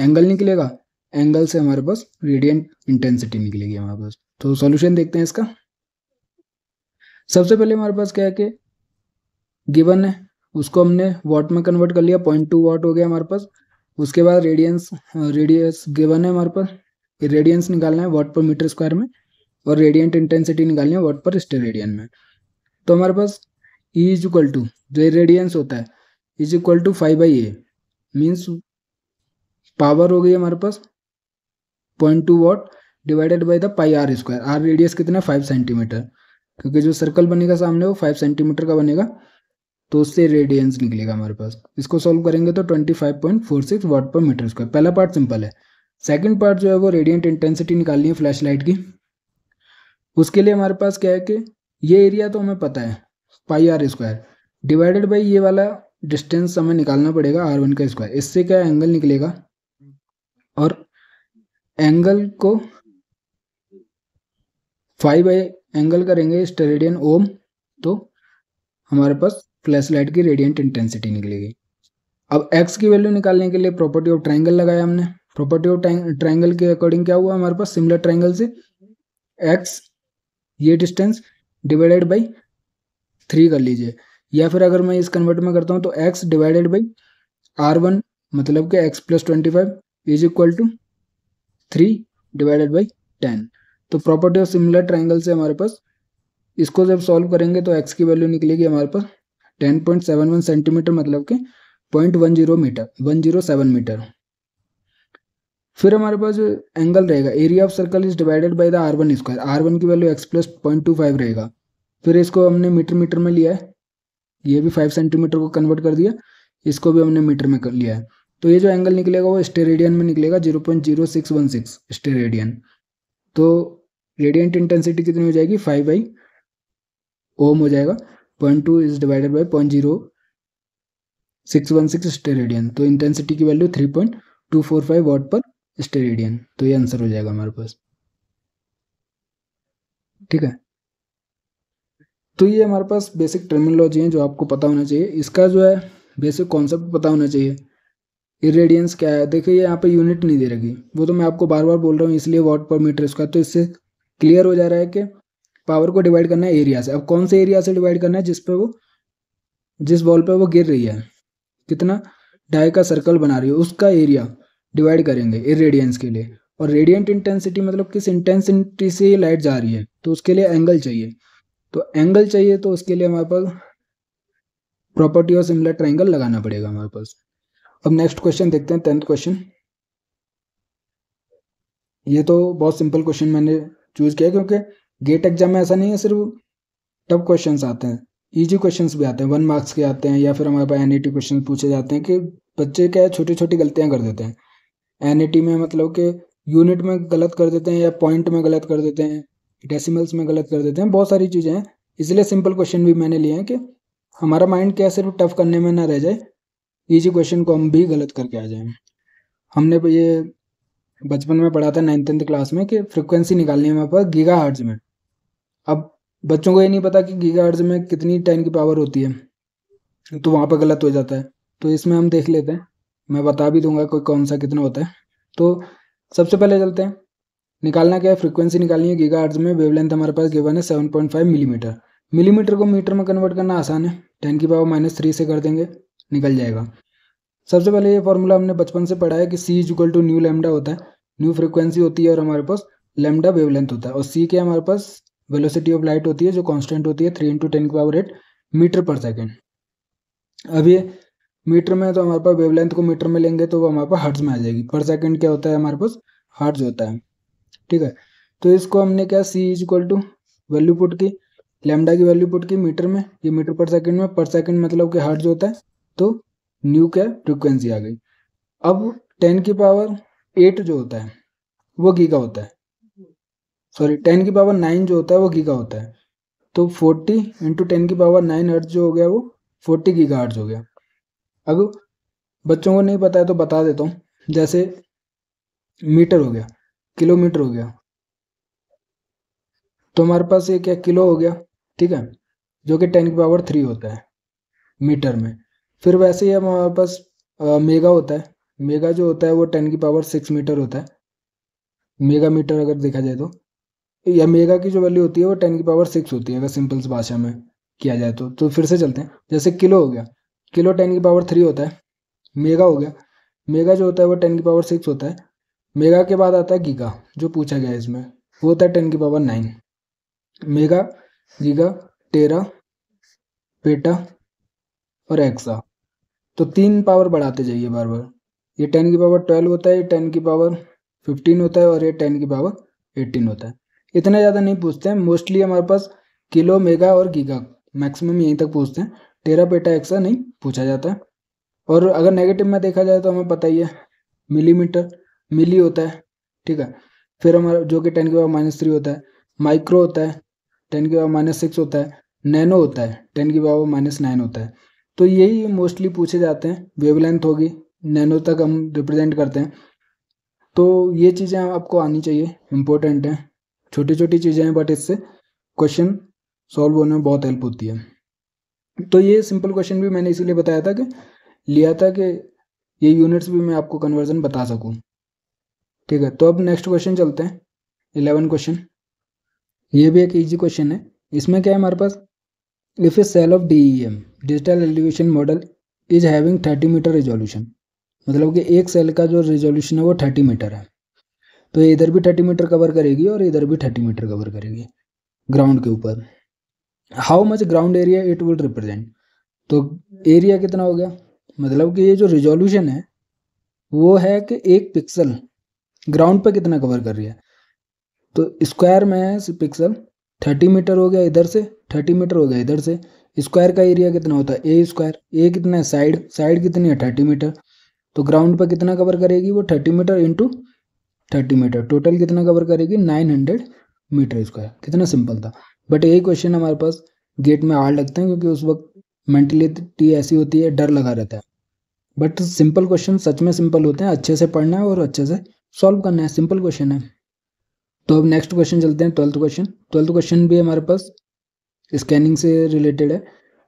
एंगल निकलेगा एंगल से हमारे पास रेडियंट इंटेंसिटी निकलेगी हमारे पास तो सॉल्यूशन देखते हैं इसका सबसे पहले हमारे पास क्या है कि गिवन है उसको हमने वाट में कन्वर्ट कर लिया पॉइंट टू वाट हो गया हमारे पास उसके बाद रेडियंस रेडियस गिवन है हमारे पास रेडियंस निकालना है वाट पर मीटर स्क्वायर में और रेडियंट इंटेंसिटी निकालनी है वाट पर स्टेरेडियन में तो हमारे पास ई इज इक्वल टू जो रेडियंस होता है is equal to five by a means power हो गई हमारे पास point two watt divided by the pi r square r radius कितना है फाइव सेंटीमीटर क्योंकि जो सर्कल बनेगा सामने वो फाइव सेंटीमीटर का बनेगा तो उससे रेडियंस निकलेगा हमारे पास इसको सॉल्व करेंगे तो twenty five point four six watt per metre square पहला पार्ट सिंपल है सेकंड पार्ट जो है वो रेडियंट इंटेंसिटी निकालनी है फ्लैश लाइट की उसके लिए हमारे पास क्या है कि ये एरिया तो हमें पता है pi r square divided by ये वाला डिस्टेंस हमें निकालना पड़ेगा आर का स्क्वायर इससे क्या एंगल निकलेगा और एंगल को फाइव बाई एंगल करेंगे स्टेरेडियन ओम तो हमारे पास फ्लैश लाइट की रेडियंट इंटेंसिटी निकलेगी अब एक्स की वैल्यू निकालने के लिए प्रॉपर्टी ऑफ ट्राइंगल लगाया हमने प्रॉपर्टी ऑफ ट्राइंगल के अकॉर्डिंग क्या हुआ हमारे पास सिमिलर ट्राइंगल से एक्स ये डिस्टेंस डिवाइडेड बाई थ्री कर लीजिए या फिर अगर मैं इस कन्वर्ट में करता हूँ तो x divided by r one मतलब कि x plus twenty five is equal to three divided by ten तो प्रॉपर्टी ऑफ सिमिलर ट्राइंगल से हमारे पास इसको जब सॉल्व करेंगे तो एक्स की वैल्यू निकलेगी हमारे पास ten point seven one centimetre मतलब के point one zero metre one zero seven metre फिर हमारे पास जो एंगल रहेगा area of circle is divided by the r one square r one की value x plus point two five रहेगा फिर इसको हमने मीटर मीटर में लिया है ये भी फाइव सेंटीमीटर को कन्वर्ट कर दिया इसको भी हमने मीटर में कर लिया है तो ये जो एंगल निकलेगा वो स्टेरेडियन में निकलेगा zero point zero six one six steradian तो रेडियंट इंटेंसिटी कितनी हो जाएगी फाइव बाई ओम हो जाएगा point two is divided by point zero six one six steradian तो इंटेंसिटी की value three point two four five watt per steradian तो ये आंसर हो जाएगा हमारे पास ठीक है तो ये हमारे पास बेसिक टर्मिनोलॉजी है जो आपको पता होना चाहिए इसका जो है बेसिक कॉन्सेप्ट पता होना चाहिए इरेडियंस क्या है देखिए यहाँ पे यूनिट नहीं दे रही वो तो मैं आपको बार बार बोल रहा हूँ इसलिए वॉट पर मीटर इसका तो इससे क्लियर हो जा रहा है कि पावर को डिवाइड करना है एरिया से अब कौन से एरिया से डिवाइड करना है जिस पे वो जिस बॉल पे वो गिर रही है कितना डाई का सर्कल बना रही है उसका एरिया डिवाइड करेंगे इरेडियंस के लिए और रेडियंट इंटेंसिटी मतलब किस इंटेंसिटी से लाइट जा रही है तो उसके लिए एंगल चाहिए तो एंगल चाहिए तो उसके लिए हमारे पास प्रॉपर्टी और सिमिलर ट्राइंगल लगाना पड़ेगा हमारे पास अब नेक्स्ट क्वेश्चन देखते हैं टेंथ क्वेश्चन ये तो बहुत सिंपल क्वेश्चन मैंने चूज किया क्योंकि गेट एग्जाम e में ऐसा नहीं है सिर्फ टफ क्वेश्चन आते हैं ईजी क्वेश्चन भी आते हैं वन मार्क्स के आते हैं या फिर हमारे पास एन ई टी क्वेश्चन पूछे जाते हैं कि बच्चे क्या है छोटी छोटी गलतियाँ कर देते हैं एन ई टी में मतलब कि यूनिट में गलत कर देते हैं या पॉइंट में गलत कर देते हैं डेसिमल्स में गलत कर देते हैं बहुत सारी चीज़ें हैं इसलिए सिंपल क्वेश्चन भी मैंने लिए हैं कि हमारा माइंड क्या सिर्फ टफ करने में ना रह जाए ईजी क्वेश्चन को हम भी गलत करके आ जाए हमने ये बचपन में पढ़ा था नाइन्थेंथ क्लास में कि फ्रिक्वेंसी निकालनी है हमारे पास गीगा हर्ज में अब बच्चों को ये नहीं पता कि गीगा हर्ज में कितनी टेन की पावर होती है तो वहाँ पर गलत हो जाता है तो इसमें हम देख लेते हैं मैं बता भी दूंगा कोई कौन सा कितना होता है तो सबसे पहले चलते हैं निकालना क्या है फ्रीक्वेंसी निकालनी है गीगा में वेवलेंथ हमारे पास गिवन है seven point five millimetre millimetre को मीटर में कन्वर्ट करना आसान है टेन की पावर माइनस थ्री से कर देंगे निकल जाएगा सबसे पहले ये फॉर्मूला हमने बचपन से पढ़ा है कि c is equal to nu lambda होता है न्यू फ्रिक्वेंसी होती है और हमारे पास लेमडा वेवलेंथ होता है और सी के हमारे पास वेलोसिटी ऑफ लाइट होती है जो कॉन्स्टेंट होती है थ्री इंटू टेन की power eight metre per second अब ये मीटर में तो हमारे पास वेवलेंथ को मीटर में लेंगे तो वो हमारे पास हर्ज में आ जाएगी पर सेकेंड क्या होता है हमारे पास हर्ज होता है ठीक है तो इसको हमने क्या c is equal to value put की लेमडा की वैल्यू पुट की मीटर में ये मीटर पर सेकेंड में पर सेकेंड मतलब कि हर्ज होता है तो न्यू क्या फ्रिक्वेंसी आ गई अब टेन की पावर एट जो होता है वो गीगा होता है सॉरी टेन की पावर नाइन जो होता है वो गीगा होता है तो फोर्टी इंटू टेन की पावर नाइन हर्ट जो हो गया वो फोर्टी गीगा हर्ट हो गया अगर बच्चों को नहीं पता है तो बता देता हूँ जैसे मीटर हो गया किलोमीटर हो गया तो हमारे पास ये क्या किलो हो गया ठीक है जो कि टेन की पावर थ्री होता है मीटर में फिर वैसे ही हमारे पास मेगा होता है मेगा जो होता है वो टेन की पावर सिक्स मीटर होता है मेगा मीटर अगर देखा जाए तो या मेगा की जो वैल्यू होती है वो टेन की पावर सिक्स होती है अगर सिंपल भाषा में किया जाए तो तो फिर से चलते हैं जैसे किलो हो गया किलो टेन की पावर थ्री होता है मेगा हो गया मेगा जो होता है वो टेन की पावर सिक्स होता है मेगा के बाद आता है गीगा जो पूछा गया इसमें वो होता है टेन की power nine mega giga tera peta और एक्सा तो तीन पावर बढ़ाते जाइए बार बार ये टेन की पावर ट्वेल्व होता है ये टेन की पावर फिफ्टीन होता है और ये टेन की पावर एटीन होता है इतना ज़्यादा नहीं पूछते हैं मोस्टली हमारे पास किलो मेगा और गीगा मैक्सिमम यहीं तक पूछते हैं टेरा पेटा एक्सा नहीं पूछा जाता है और अगर नेगेटिव में देखा जाए तो हमें पता ही है मिलीमीटर मिली होता है ठीक है फिर हमारा जो कि टेन के पावर माइनस थ्री होता है माइक्रो होता है टेन के पावर माइनस सिक्स होता है नैनो होता है टेन के पावर माइनस नाइन होता है तो यही मोस्टली पूछे जाते हैं वेवलेंथ होगी नैनो तक हम रिप्रेजेंट करते हैं तो ये चीज़ें आपको आनी चाहिए इम्पोर्टेंट हैं छोटी छोटी चीज़ें हैं बट इससे क्वेश्चन सॉल्व होने में बहुत हेल्प होती है तो ये सिंपल क्वेश्चन भी मैंने इसीलिए बताया था कि लिया था कि ये यूनिट्स भी मैं आपको कन्वर्जन बता सकूँ ठीक है तो अब नेक्स्ट क्वेश्चन चलते हैं इलेवन क्वेश्चन ये भी एक इजी क्वेश्चन है इसमें क्या है हमारे पास if a cell of D E M digital elevation model is having thirty metre resolution मतलब कि एक सेल का जो रेजोल्यूशन है वो थर्टी मीटर है तो ये इधर भी थर्टी मीटर कवर करेगी और इधर भी थर्टी मीटर कवर करेगी ग्राउंड के ऊपर how much ground area it would represent तो एरिया कितना हो गया मतलब कि ये जो रिजोल्यूशन है वो है कि एक पिक्सल ग्राउंड पे कितना कवर कर रही है तो स्क्वायर में है पिक्सल थर्टी मीटर हो गया इधर से थर्टी मीटर हो गया इधर से स्क्वायर का एरिया कितना होता है ए स्क्वायर ए कितना है साइड साइड कितनी है थर्टी मीटर तो ग्राउंड पर कितना कवर करेगी वो thirty metre into thirty metre total कितना कवर करेगी नाइन हंड्रेड मीटर स्क्वायर कितना सिंपल था बट यही क्वेश्चन हमारे पास गेट में आड़ लगते हैं क्योंकि उस वक्त मेंटलिटी ऐसी होती है डर लगा रहता है बट सिंपल क्वेश्चन सच में सिंपल होते हैं अच्छे से पढ़ना है और अच्छे से सॉल्व करना है सिंपल क्वेश्चन है तो अब नेक्स्ट क्वेश्चन चलते हैं ट्वेल्थ क्वेश्चन ट्वेल्थ क्वेश्चन भी हमारे पास स्कैनिंग से रिलेटेड है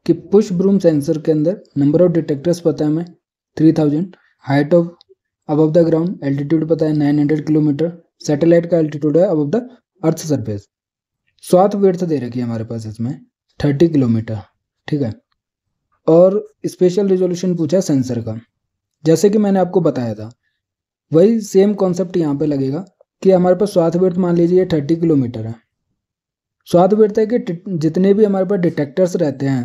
कि पुश ब्रूम सेंसर के अंदर नंबर ऑफ डिटेक्टर्स पता है हमें three thousand height of above the ground altitude पता है नाइन हंड्रेड किलोमीटर सैटेलाइट का एल्टीट्यूड है above the earth surface swath width दे रखी है हमारे पास इसमें थर्टी किलोमीटर ठीक है और स्पेशल रिजोल्यूशन पूछा है सेंसर का जैसे कि मैंने आपको बताया था वही सेम कॉन्सेप्ट यहाँ पे लगेगा कि हमारे पास स्वाथ वेट मान लीजिए थर्टी किलोमीटर है स्वाथ बढ़ता है कि जितने भी हमारे पास डिटेक्टर्स रहते हैं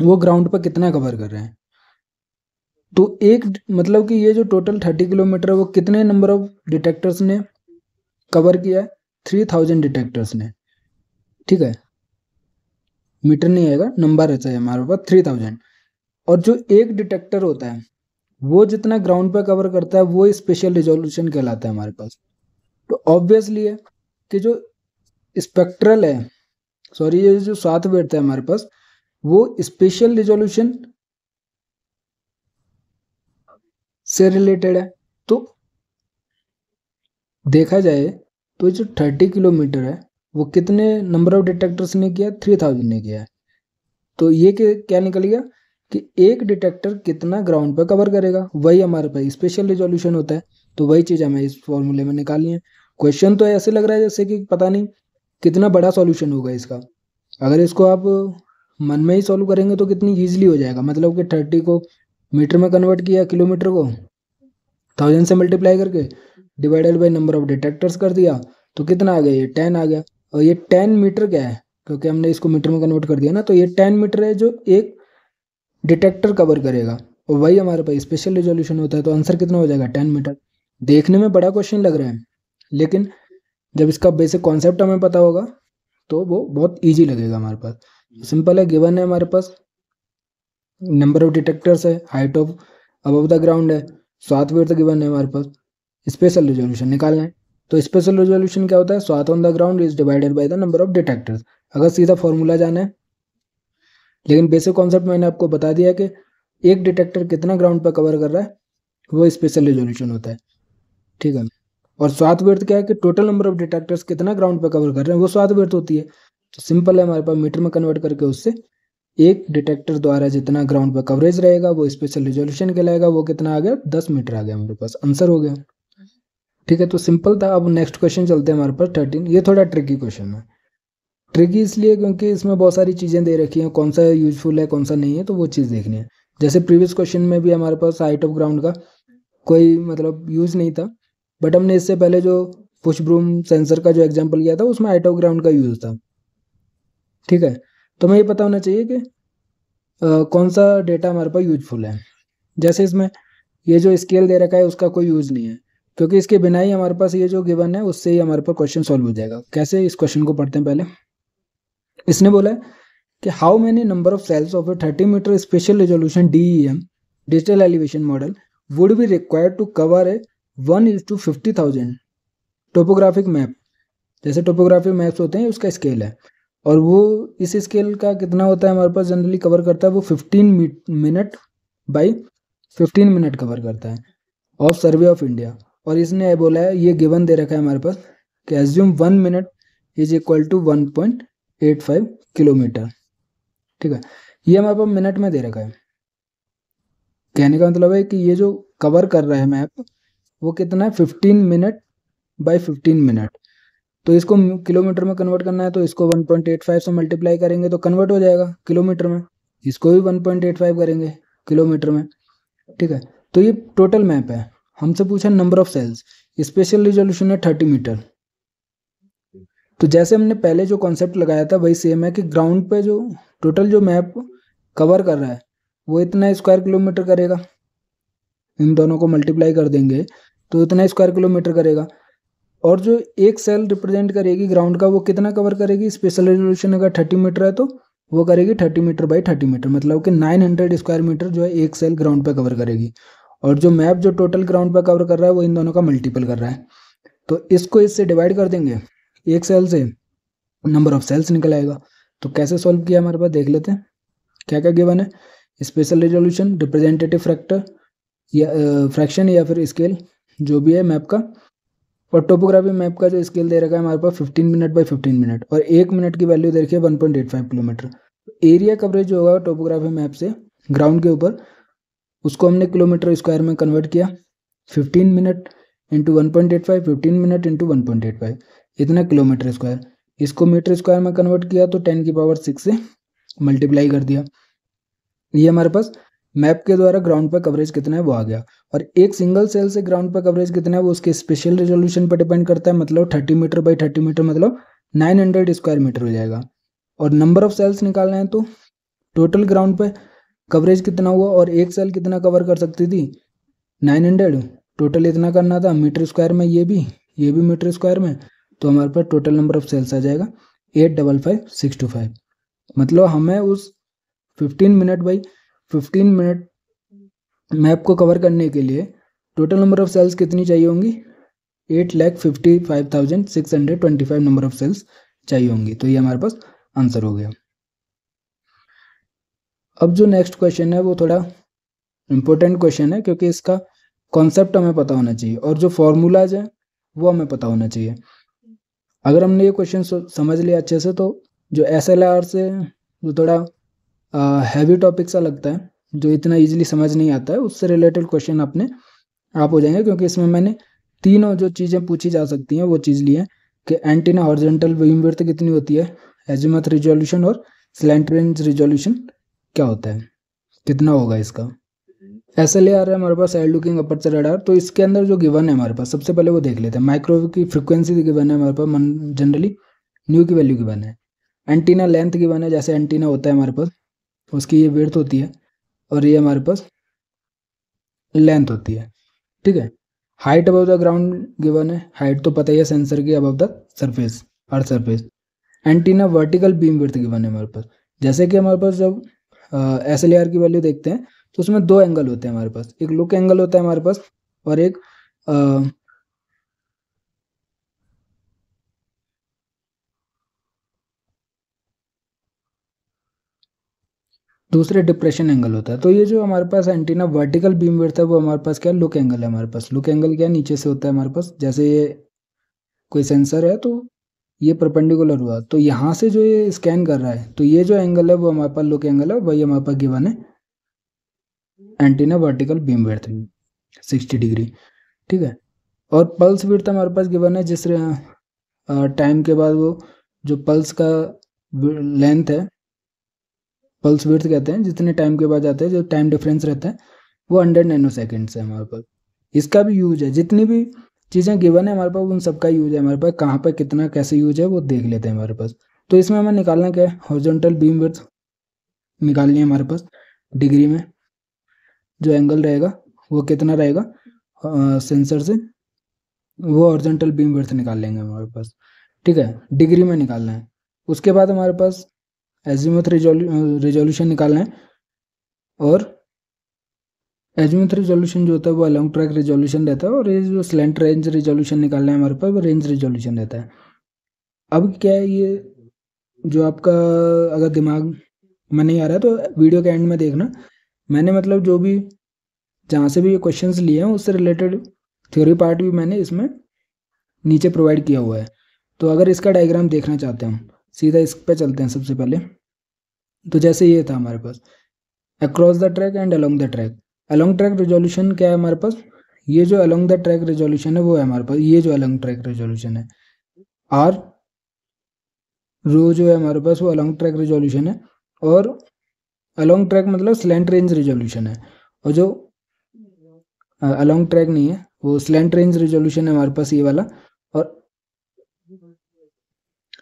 वो ग्राउंड पर कितना कवर कर रहे हैं तो एक मतलब कि ये जो टोटल थर्टी किलोमीटर है वो कितने नंबर ऑफ डिटेक्टर्स ने कवर किया है थ्री थाउजेंड डिटेक्टर्स ने ठीक है मीटर नहीं आएगा नंबर है चाहिए हमारे पास थ्री थाउजेंड और जो एक डिटेक्टर होता है वो जितना ग्राउंड पे कवर करता है वो स्पेशल रिजोल्यूशन कहलाता है हमारे पास तो ऑब्वियसली है कि जो स्पेक्ट्रल है सॉरी ये जो सात वेट है हमारे पास वो स्पेशल रिजोल्यूशन से रिलेटेड है तो देखा जाए तो जो थर्टी किलोमीटर है वो कितने नंबर ऑफ डिटेक्टर्स ने किया थ्री थाउजेंड ने किया है तो ये क्या निकल गया कि एक डिटेक्टर कितना ग्राउंड पर कवर करेगा वही हमारे पास स्पेशल रिजोल्यूशन होता है तो वही चीज़ हमें इस फॉर्मूले में निकालनी है क्वेश्चन तो ऐसे लग रहा है जैसे कि पता नहीं कितना बड़ा सॉल्यूशन होगा इसका अगर इसको आप मन में ही सॉल्व करेंगे तो कितनी ईजिली हो जाएगा मतलब कि थर्टी को मीटर में कन्वर्ट किया किलोमीटर को थाउजेंड से मल्टीप्लाई करके divided by number of detectors कर दिया तो कितना आ गया ये टेन आ गया और ये टेन मीटर क्या है क्योंकि हमने इसको मीटर में कन्वर्ट कर दिया ना तो ये टेन मीटर है जो एक डिटेक्टर कवर करेगा और वही हमारे पास स्पेशल रिजोल्यूशन होता है तो आंसर कितना हो जाएगा टेन मीटर देखने में बड़ा क्वेश्चन लग रहा है लेकिन जब इसका बेसिक कॉन्सेप्ट हमें पता होगा तो वो बहुत ईजी लगेगा हमारे पास सिंपल है गिवन है हमारे पास नंबर ऑफ डिटेक्टर्स है height of above the ground है सात वेयर तक गिवन है हमारे पास स्पेशल रेजोल्यूशन निकालना है तो स्पेशल रेजोल्यूशन क्या होता है swath on the ground is divided by the number of detectors अगर सीधा फॉर्मूला जाना है लेकिन बेसिक कॉन्सेप्ट मैंने आपको बता दिया कि एक डिटेक्टर कितना ग्राउंड पर कवर कर रहा है वो स्पेशल रेजोल्यूशन होता है ठीक है और स्वात व्यर्थ क्या है कि टोटल नंबर ऑफ डिटेक्टर्स कितना ग्राउंड पर कवर कर रहे हैं वो स्वात व्यर्थ होती है तो सिंपल है हमारे पास मीटर में कन्वर्ट करके उससे एक डिटेक्टर द्वारा जितना ग्राउंड पर कवरेज रहेगा वो स्पेशल रिजोल्यूशन कहलाएगा वो कितना आ गया दस मीटर आ गया हमारे पास आंसर हो गया ठीक है तो सिंपल था अब नेक्स्ट क्वेश्चन चलते हैं हमारे पास थर्टीन ये थोड़ा ट्रिकी क्वेश्चन है ट्रिकी इसलिए क्योंकि इसमें बहुत सारी चीज़ें दे रखी हैं कौन सा यूजफुल है कौन सा नहीं है तो वो चीज़ देखनी है जैसे प्रीवियस क्वेश्चन में भी हमारे पास हाइट ऑफ ग्राउंड का कोई मतलब यूज़ नहीं था बट हमने इससे पहले जो पुश ब्रूम सेंसर का जो एग्जाम्पल किया था उसमें हाइट ऑफ ग्राउंड का यूज़ था ठीक है तो हमें ये पता होना चाहिए कि आ, कौन सा डेटा हमारे पास यूजफुल है जैसे इसमें ये जो स्केल दे रखा है उसका कोई यूज़ नहीं है क्योंकि इसके बिना ही हमारे पास ये जो गिवन है उससे ही हमारे पास क्वेश्चन सॉल्व हो जाएगा कैसे इस क्वेश्चन को पढ़ते हैं पहले इसने बोला कि how many number of cells of a thirty metre spatial resolution D E M digital elevation model would be required to cover a one is to fifty thousand topographic map जैसे टोपोग्राफिक मैप्स होते हैं उसका स्केल है और वो इस स्केल का कितना होता है हमारे पास जनरली कवर करता है वो fifteen minute by fifteen minute cover करता है ऑफ सर्वे ऑफ इंडिया और इसने बोला है ये गिवन दे रखा है हमारे पास कि assume one minute is equal to one point eight five kilometre ठीक है ये हमारे पास मिनट में दे रखा है कहने का मतलब है कि ये जो कवर कर रहा है मैप वो कितना है fifteen minute by fifteen minute तो इसको किलोमीटर में कन्वर्ट करना है तो इसको 1.85 से मल्टीप्लाई करेंगे तो कन्वर्ट हो जाएगा किलोमीटर में इसको भी 1.85 करेंगे किलोमीटर में ठीक है तो ये टोटल मैप है हमसे पूछा number of cells spatial resolution है थर्टी मीटर तो जैसे हमने पहले जो कॉन्सेप्ट लगाया था वही सेम है कि ग्राउंड पे जो टोटल जो मैप कवर कर रहा है वो इतना स्क्वायर किलोमीटर करेगा इन दोनों को मल्टीप्लाई कर देंगे तो इतना स्क्वायर किलोमीटर करेगा और जो एक सेल रिप्रेजेंट करेगी ग्राउंड का वो कितना कवर करेगी स्पेशल रेजोल्यूशन अगर थर्टी मीटर है तो वो करेगी thirty metre by thirty metre मतलब कि नाइन हंड्रेड स्क्वायर मीटर जो है एक सेल ग्राउंड पे कवर करेगी और जो मैप जो टोटल ग्राउंड पे कवर कर रहा है वो इन दोनों का मल्टीपल कर रहा है तो इसको इससे डिवाइड कर देंगे एक सेल से नंबर ऑफ सेल्स निकल आएगा तो कैसे सॉल्व किया हमारे पास देख लेते हैं क्या क्या गिवन है स्पेशल रेजोल्यूशन रिप्रेजेंटेटिव फ्रैक्टर या फ्रैक्शन या फिर स्केल जो भी है मैप का और टोपोग्राफी मैप का जो स्केल दे रखा है हमारे पास 15 मिनट बाय 15 मिनट और एक मिनट की वैल्यू दे रखी है eight five kilometre area coverage जो होगा टोपोग्राफी मैप से ग्राउंड के ऊपर उसको हमने किलोमीटर स्क्वायर में कन्वर्ट किया fifteen minute into one point eight five fifteen minute into one point eight five इतना किलोमीटर स्क्वायर इसको मीटर स्क्वायर में कन्वर्ट किया तो टेन की पावर सिक्स से मल्टीप्लाई कर दिया ये हमारे पास मैप के द्वारा ग्राउंड पर कवरेज कितना है वो आ गया और एक सिंगल सेल से ग्राउंड पर कवरेज कितना है वो उसके स्पेशल रेजोल्यूशन पर डिपेंड करता है मतलब thirty metre by thirty metre मतलब नाइन हंड्रेड स्क्वायर मीटर हो जाएगा और नंबर ऑफ सेल्स निकालना है तो टोटल ग्राउंड पर कवरेज कितना हुआ और एक सेल कितना कवर कर सकती थी नाइन हंड्रेड टोटल इतना करना था मीटर स्क्वायर में ये भी ये भी मीटर स्क्वायर में तो हमारे पास टोटल नंबर ऑफ सेल्स आ जाएगा eight double five six two five मतलब हमें उस fifteen minute by fifteen minute map को कवर करने के लिए टोटल नंबर ऑफ सेल्स कितनी चाहिए होंगी eight lakh fifty five thousand six hundred twenty five number of cells चाहिए होंगी तो ये हमारे पास आंसर हो गया अब जो नेक्स्ट क्वेश्चन है वो थोड़ा इम्पोर्टेंट क्वेश्चन है क्योंकि इसका कॉन्सेप्ट हमें पता होना चाहिए और जो फॉर्मूलाज हैं वो हमें पता होना चाहिए अगर हमने ये क्वेश्चन समझ लिया अच्छे से तो जो एस से जो थोड़ा हैवी टॉपिक सा लगता है जो इतना ईजिली समझ नहीं आता है उससे रिलेटेड क्वेश्चन आपने आप हो जाएंगे क्योंकि इसमें मैंने तीनों जो चीज़ें पूछी जा सकती हैं वो चीज़ ली है कि एंटीना ऑरिजेंटल बीम विर्थ कितनी होती है एजमथ रिजोल्यूशन और स्लेंटरेंज रिजोल्यूशन क्या होता है कितना होगा इसका ऐसे ले आ रहा है हमारे पास एयर लुकिंग अपर्चर रडार तो इसके अंदर जो गिवन है हमारे पास सबसे पहले वो देख लेते हैं माइक्रोवेव की फ्रिक्वेंसी गिवन है हमारे पास जनरली न्यू की वैल्यू गिवन है एंटीना लेंथ गिवन है जैसे एंटीना होता है हमारे पास उसकी ये वेर्थ होती है और ये हमारे पास लेंथ होती है ठीक है height above the ground given है हाइट तो पता ही है सेंसर की अबव द सरफेस हर surface antenna vertical beam width given है हमारे पास जैसे कि हमारे पास जब एस एल की वैल्यू देखते हैं तो उसमें दो एंगल होते हैं हमारे पास एक लुक एंगल होता है हमारे पास और एक दूसरे डिप्रेशन एंगल होता है तो ये जो हमारे पास एंटीना वर्टिकल बीम विड्थ है वो हमारे पास क्या लुक एंगल है हमारे पास लुक एंगल क्या नीचे से होता है हमारे पास जैसे ये कोई सेंसर है तो ये परपेंडिकुलर हुआ तो यहाँ से जो ये स्कैन कर रहा है तो ये जो एंगल है वो हमारे पास लुक एंगल है वही हमारे पास गिवन है antenna vertical beam width sixty degree ठीक है और पल्स विड्थ हमारे पास गिवन है जिस टाइम के बाद वो जो पल्स का लेंथ है पल्स विर्थ कहते हैं जितने टाइम के बाद जाते हैं जो टाइम डिफरेंस रहता है वो हंड्रेड नैनो सेकेंड्स है हमारे पास इसका भी यूज है जितनी भी चीज़ें गिवन है हमारे पास उन सबका यूज है हमारे पास कहाँ पर कितना कैसे यूज है वो देख लेते हैं हमारे पास तो इसमें हमें निकालना क्या है हॉर्जेंटल बीम विर्थ निकालनी है हमारे पास डिग्री में जो एंगल रहेगा वो कितना रहेगा सेंसर से वो हॉर्जेंटल बीम विर्थ निकाल लेंगे हमारे पास ठीक है डिग्री में निकालना है उसके बाद हमारे पास एजीमथ रेजोल्यूशन निकालना है और एजीमथ रिजोल्यूशन जो होता है वो लॉन्ग ट्रैक रेजोल्यूशन रहता है और ये जो स्लेंट रेंज रेजोल्यूशन निकालना है हमारे पास वो रेंज रेजोल्यूशन रहता है अब क्या है ये जो आपका अगर दिमाग में नहीं आ रहा है तो वीडियो के एंड में देखना मैंने मतलब जो भी जहाँ से भी ये क्वेश्चन लिए हैं उससे रिलेटेड थ्योरी पार्ट भी मैंने इसमें नीचे प्रोवाइड किया हुआ है तो अगर इसका डायग्राम देखना चाहते हैं सीधा इस पे चलते हैं सबसे पहले तो जैसे ये था हमारे पास across the track and along the track along track resolution क्या है हमारे पास ये जो अलोंग द ट्रैक रेजोल्यूशन है वो है हमारे पास ये जो अलोंग ट्रैक रेजोल्यूशन है आर रो जो है हमारे पास वो अलोंग ट्रैक रेजोल्यूशन है और अलोंग ट्रैक मतलब स्लेंट रेंज रेजोल्यूशन है और जो अलोंग ट्रैक नहीं है वो स्लेंट रेंज रेजोल्यूशन है हमारे पास ये वाला और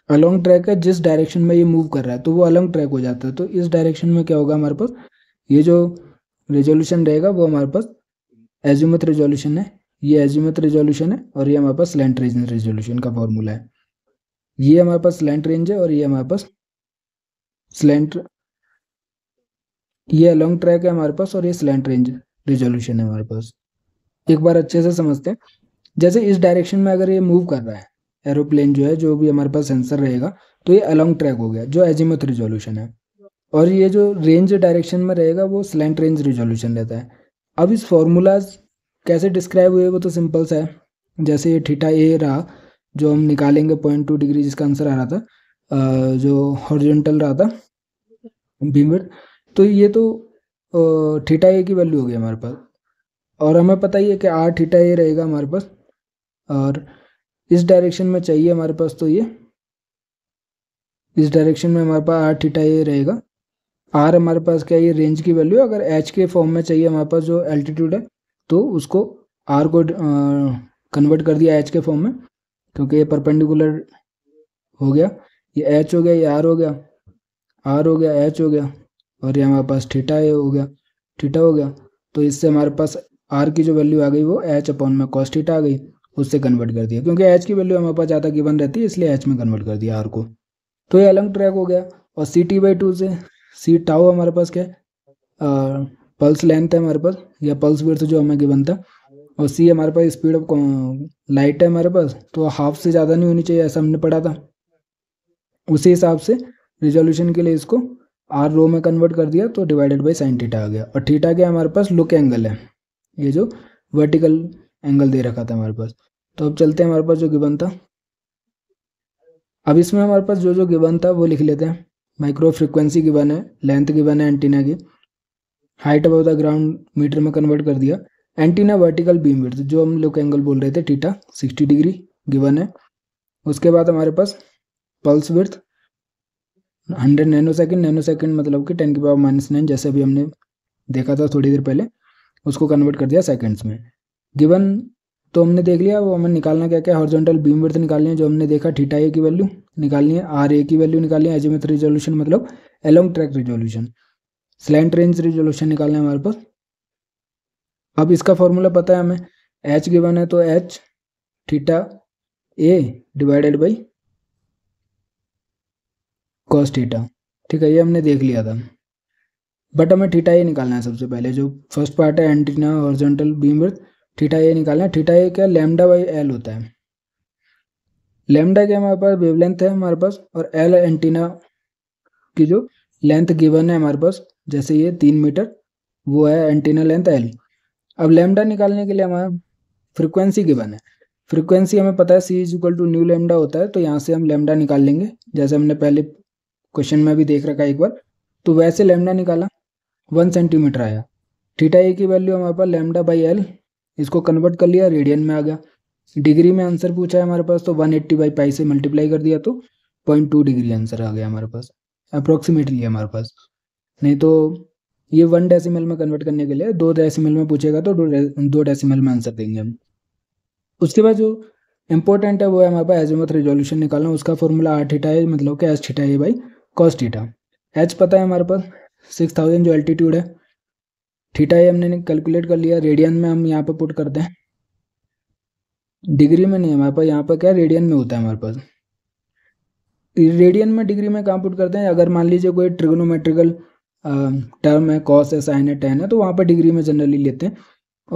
अलॉन्ग ट्रैक है जिस डायरेक्शन में ये मूव कर रहा है तो वो अलॉन्ग ट्रैक हो जाता है तो इस डायरेक्शन में क्या होगा हमारे पास ये जो रेजोल्यूशन रहेगा वो हमारे पास एज्यूमथ रेजोल्यूशन है ये एज्यूमथ रेजोल्यूशन है और ये हमारे पास लेंट रेंज रेजोल्यूशन का फॉर्मूला है ये हमारे पास लेंट रेंज है और ये हमारे पास स्लेंट ये अलॉन्ग ट्रैक है हमारे पास और ये स्लेंट रेंज रेजोल्यूशन है हमारे पास एक बार अच्छे से समझते हैं जैसे इस डायरेक्शन में अगर ये मूव कर रहा है एरोप्लेन जो है जो भी हमारे पास सेंसर रहेगा तो ये अलॉन्ग ट्रैक हो गया जो एजिमथ रिजोल्यूशन है और ये जो रेंज डायरेक्शन में रहेगा वो स्लेंट रेंज रिजोल्यूशन रहता है अब इस फॉर्मूलाज कैसे डिस्क्राइब हुए वो तो सिंपल सा है जैसे ये ठीठा ए रहा जो हम निकालेंगे पॉइंट टू डिग्री जिसका आंसर आ रहा था जो हॉरिजेंटल रहा था बीमविड तो ये तो ठीठा ए की वैल्यू हो गई हमारे पास और हमें पता ही है कि आर ठीठा ए रहेगा हमारे पास और इस डायरेक्शन में चाहिए हमारे पास तो ये इस डायरेक्शन में हमारे पास आर थीटा ये रहेगा आर हमारे पास क्या ये रेंज की वैल्यू अगर एच के फॉर्म में चाहिए हमारे पास जो एल्टीट्यूड है तो उसको आर को कन्वर्ट कर दिया एच के फॉर्म में क्योंकि ये परपेंडिकुलर हो गया ये एच हो गया ये आर हो गया आर हो गया एच हो गया और ये हमारे पास थीटा ये हो गया थीटा हो गया तो इससे हमारे पास आर की जो वैल्यू आ गई वो एच अपॉन में कॉस्टिटा आ गई उससे कन्वर्ट कर दिया क्योंकि एच की वैल्यू हमारे पास ज़्यादा गिवन रहती है इसलिए एच में कन्वर्ट कर दिया आर को तो ये अलग ट्रैक हो गया और सी टी बाई टू से सी टाओ हमारे पास क्या है पल्स लेंथ है हमारे पास या पल्स वर्थ जो हमें गिवन था और सी हमारे पास स्पीड ऑफ लाइट है हमारे पास तो हाफ से ज़्यादा नहीं होनी चाहिए ऐसा हमने पढ़ा था उसी हिसाब से रिजोल्यूशन के लिए इसको आर रो में कन्वर्ट कर दिया तो डिवाइडेड बाई साइन थीटा आ गया और थीटा क्या हमारे पास लुक एंगल है ये जो वर्टिकल एंगल दे रखा था हमारे पास तो अब चलते हैं हमारे पास जो गिबन था अब इसमें हमारे पास जो जो गिबन था वो लिख लेते हैं माइक्रो फ्रिक्वेंसी गिबन है लेंथ गिबन है एंटीना की height above the ground metre में कन्वर्ट कर दिया एंटीना वर्टिकल बीम विड्थ जो हम लोग एंगल बोल रहे थे टीटा सिक्सटी डिग्री गिवन है उसके बाद हमारे पास pulse width hundred nanosecond nanosecond मतलब कि टेन के पावर माइनस नाइन जैसे अभी हमने देखा था थोड़ी देर पहले उसको कन्वर्ट कर दिया सेकेंड्स में गिवन तो हमने देख लिया वो हमें निकालना क्या क्या हॉर्जेंटल बीम वर्थ निकालनी है जो हमने देखा ठीटा ए की वैल्यू निकालनी है आर ए की वैल्यू निकालनी है एजिमेथ रिजोल्यूशन मतलब along track resolution slant range resolution निकालना है हमारे पास अब इसका फॉर्मूला पता है हमें एच गिवन है तो H theta A divided by cos theta ठीक है ये हमने देख लिया था बट हमें ठीटा ए निकालना है सबसे पहले जो फर्स्ट पार्ट है antenna horizontal beam width theta A निकालना है थीटा ए क्या लेमडा बाई एल होता है लेमडा के हमारे पास वेवलेंथ है हमारे पास और एल एंटीना की जो लेंथ गिवन है हमारे पास जैसे ये तीन मीटर वो है एंटीना लेंथ एल अब लेमडा निकालने के लिए हमारे फ्रिक्वेंसी गिवन है फ्रिक्वेंसी हमें पता है C is equal to nu lambda होता है तो यहाँ से हम लेमडा निकाल लेंगे जैसे हमने पहले क्वेश्चन में भी देख रखा है एक बार तो वैसे लेमडा निकाला वन सेंटीमीटर आया थीटा ए की वैल्यू हमारे पास लेमडा बाई एल इसको कन्वर्ट कर लिया रेडियन में आ गया डिग्री में आंसर पूछा है हमारे पास तो वन एट्टी बाई पाई से मल्टीप्लाई कर दिया तो पॉइंट टू डिग्री आंसर आ गया हमारे पास अप्रोक्सीमेटली हमारे पास नहीं तो ये वन डेसिमल में कन्वर्ट करने के लिए दो डेसिमल में पूछेगा तो दो डेसिमल में आंसर देंगे हम उसके बाद जो इंपॉर्टेंट है वो है हमारे पास एजमत रेजोल्यूशन निकालना उसका फॉर्मूला आर थीटा है मतलब कि एच थीटा है बाई कॉस थीटा एच पता है हमारे पास सिक्स थाउजेंड जो एल्टीट्यूड है थीटा ये हमने कैलकुलेट कर लिया रेडियन में हम यहाँ पर पुट करते हैं डिग्री में नहीं हमारे पास यहाँ पर क्या रेडियन में होता है हमारे पास रेडियन में डिग्री में कहाँ पुट करते हैं अगर मान लीजिए कोई ट्रिग्नोमेट्रिकल टर्म है कॉस है साइन है टेन है तो वहाँ पर डिग्री में जनरली लेते हैं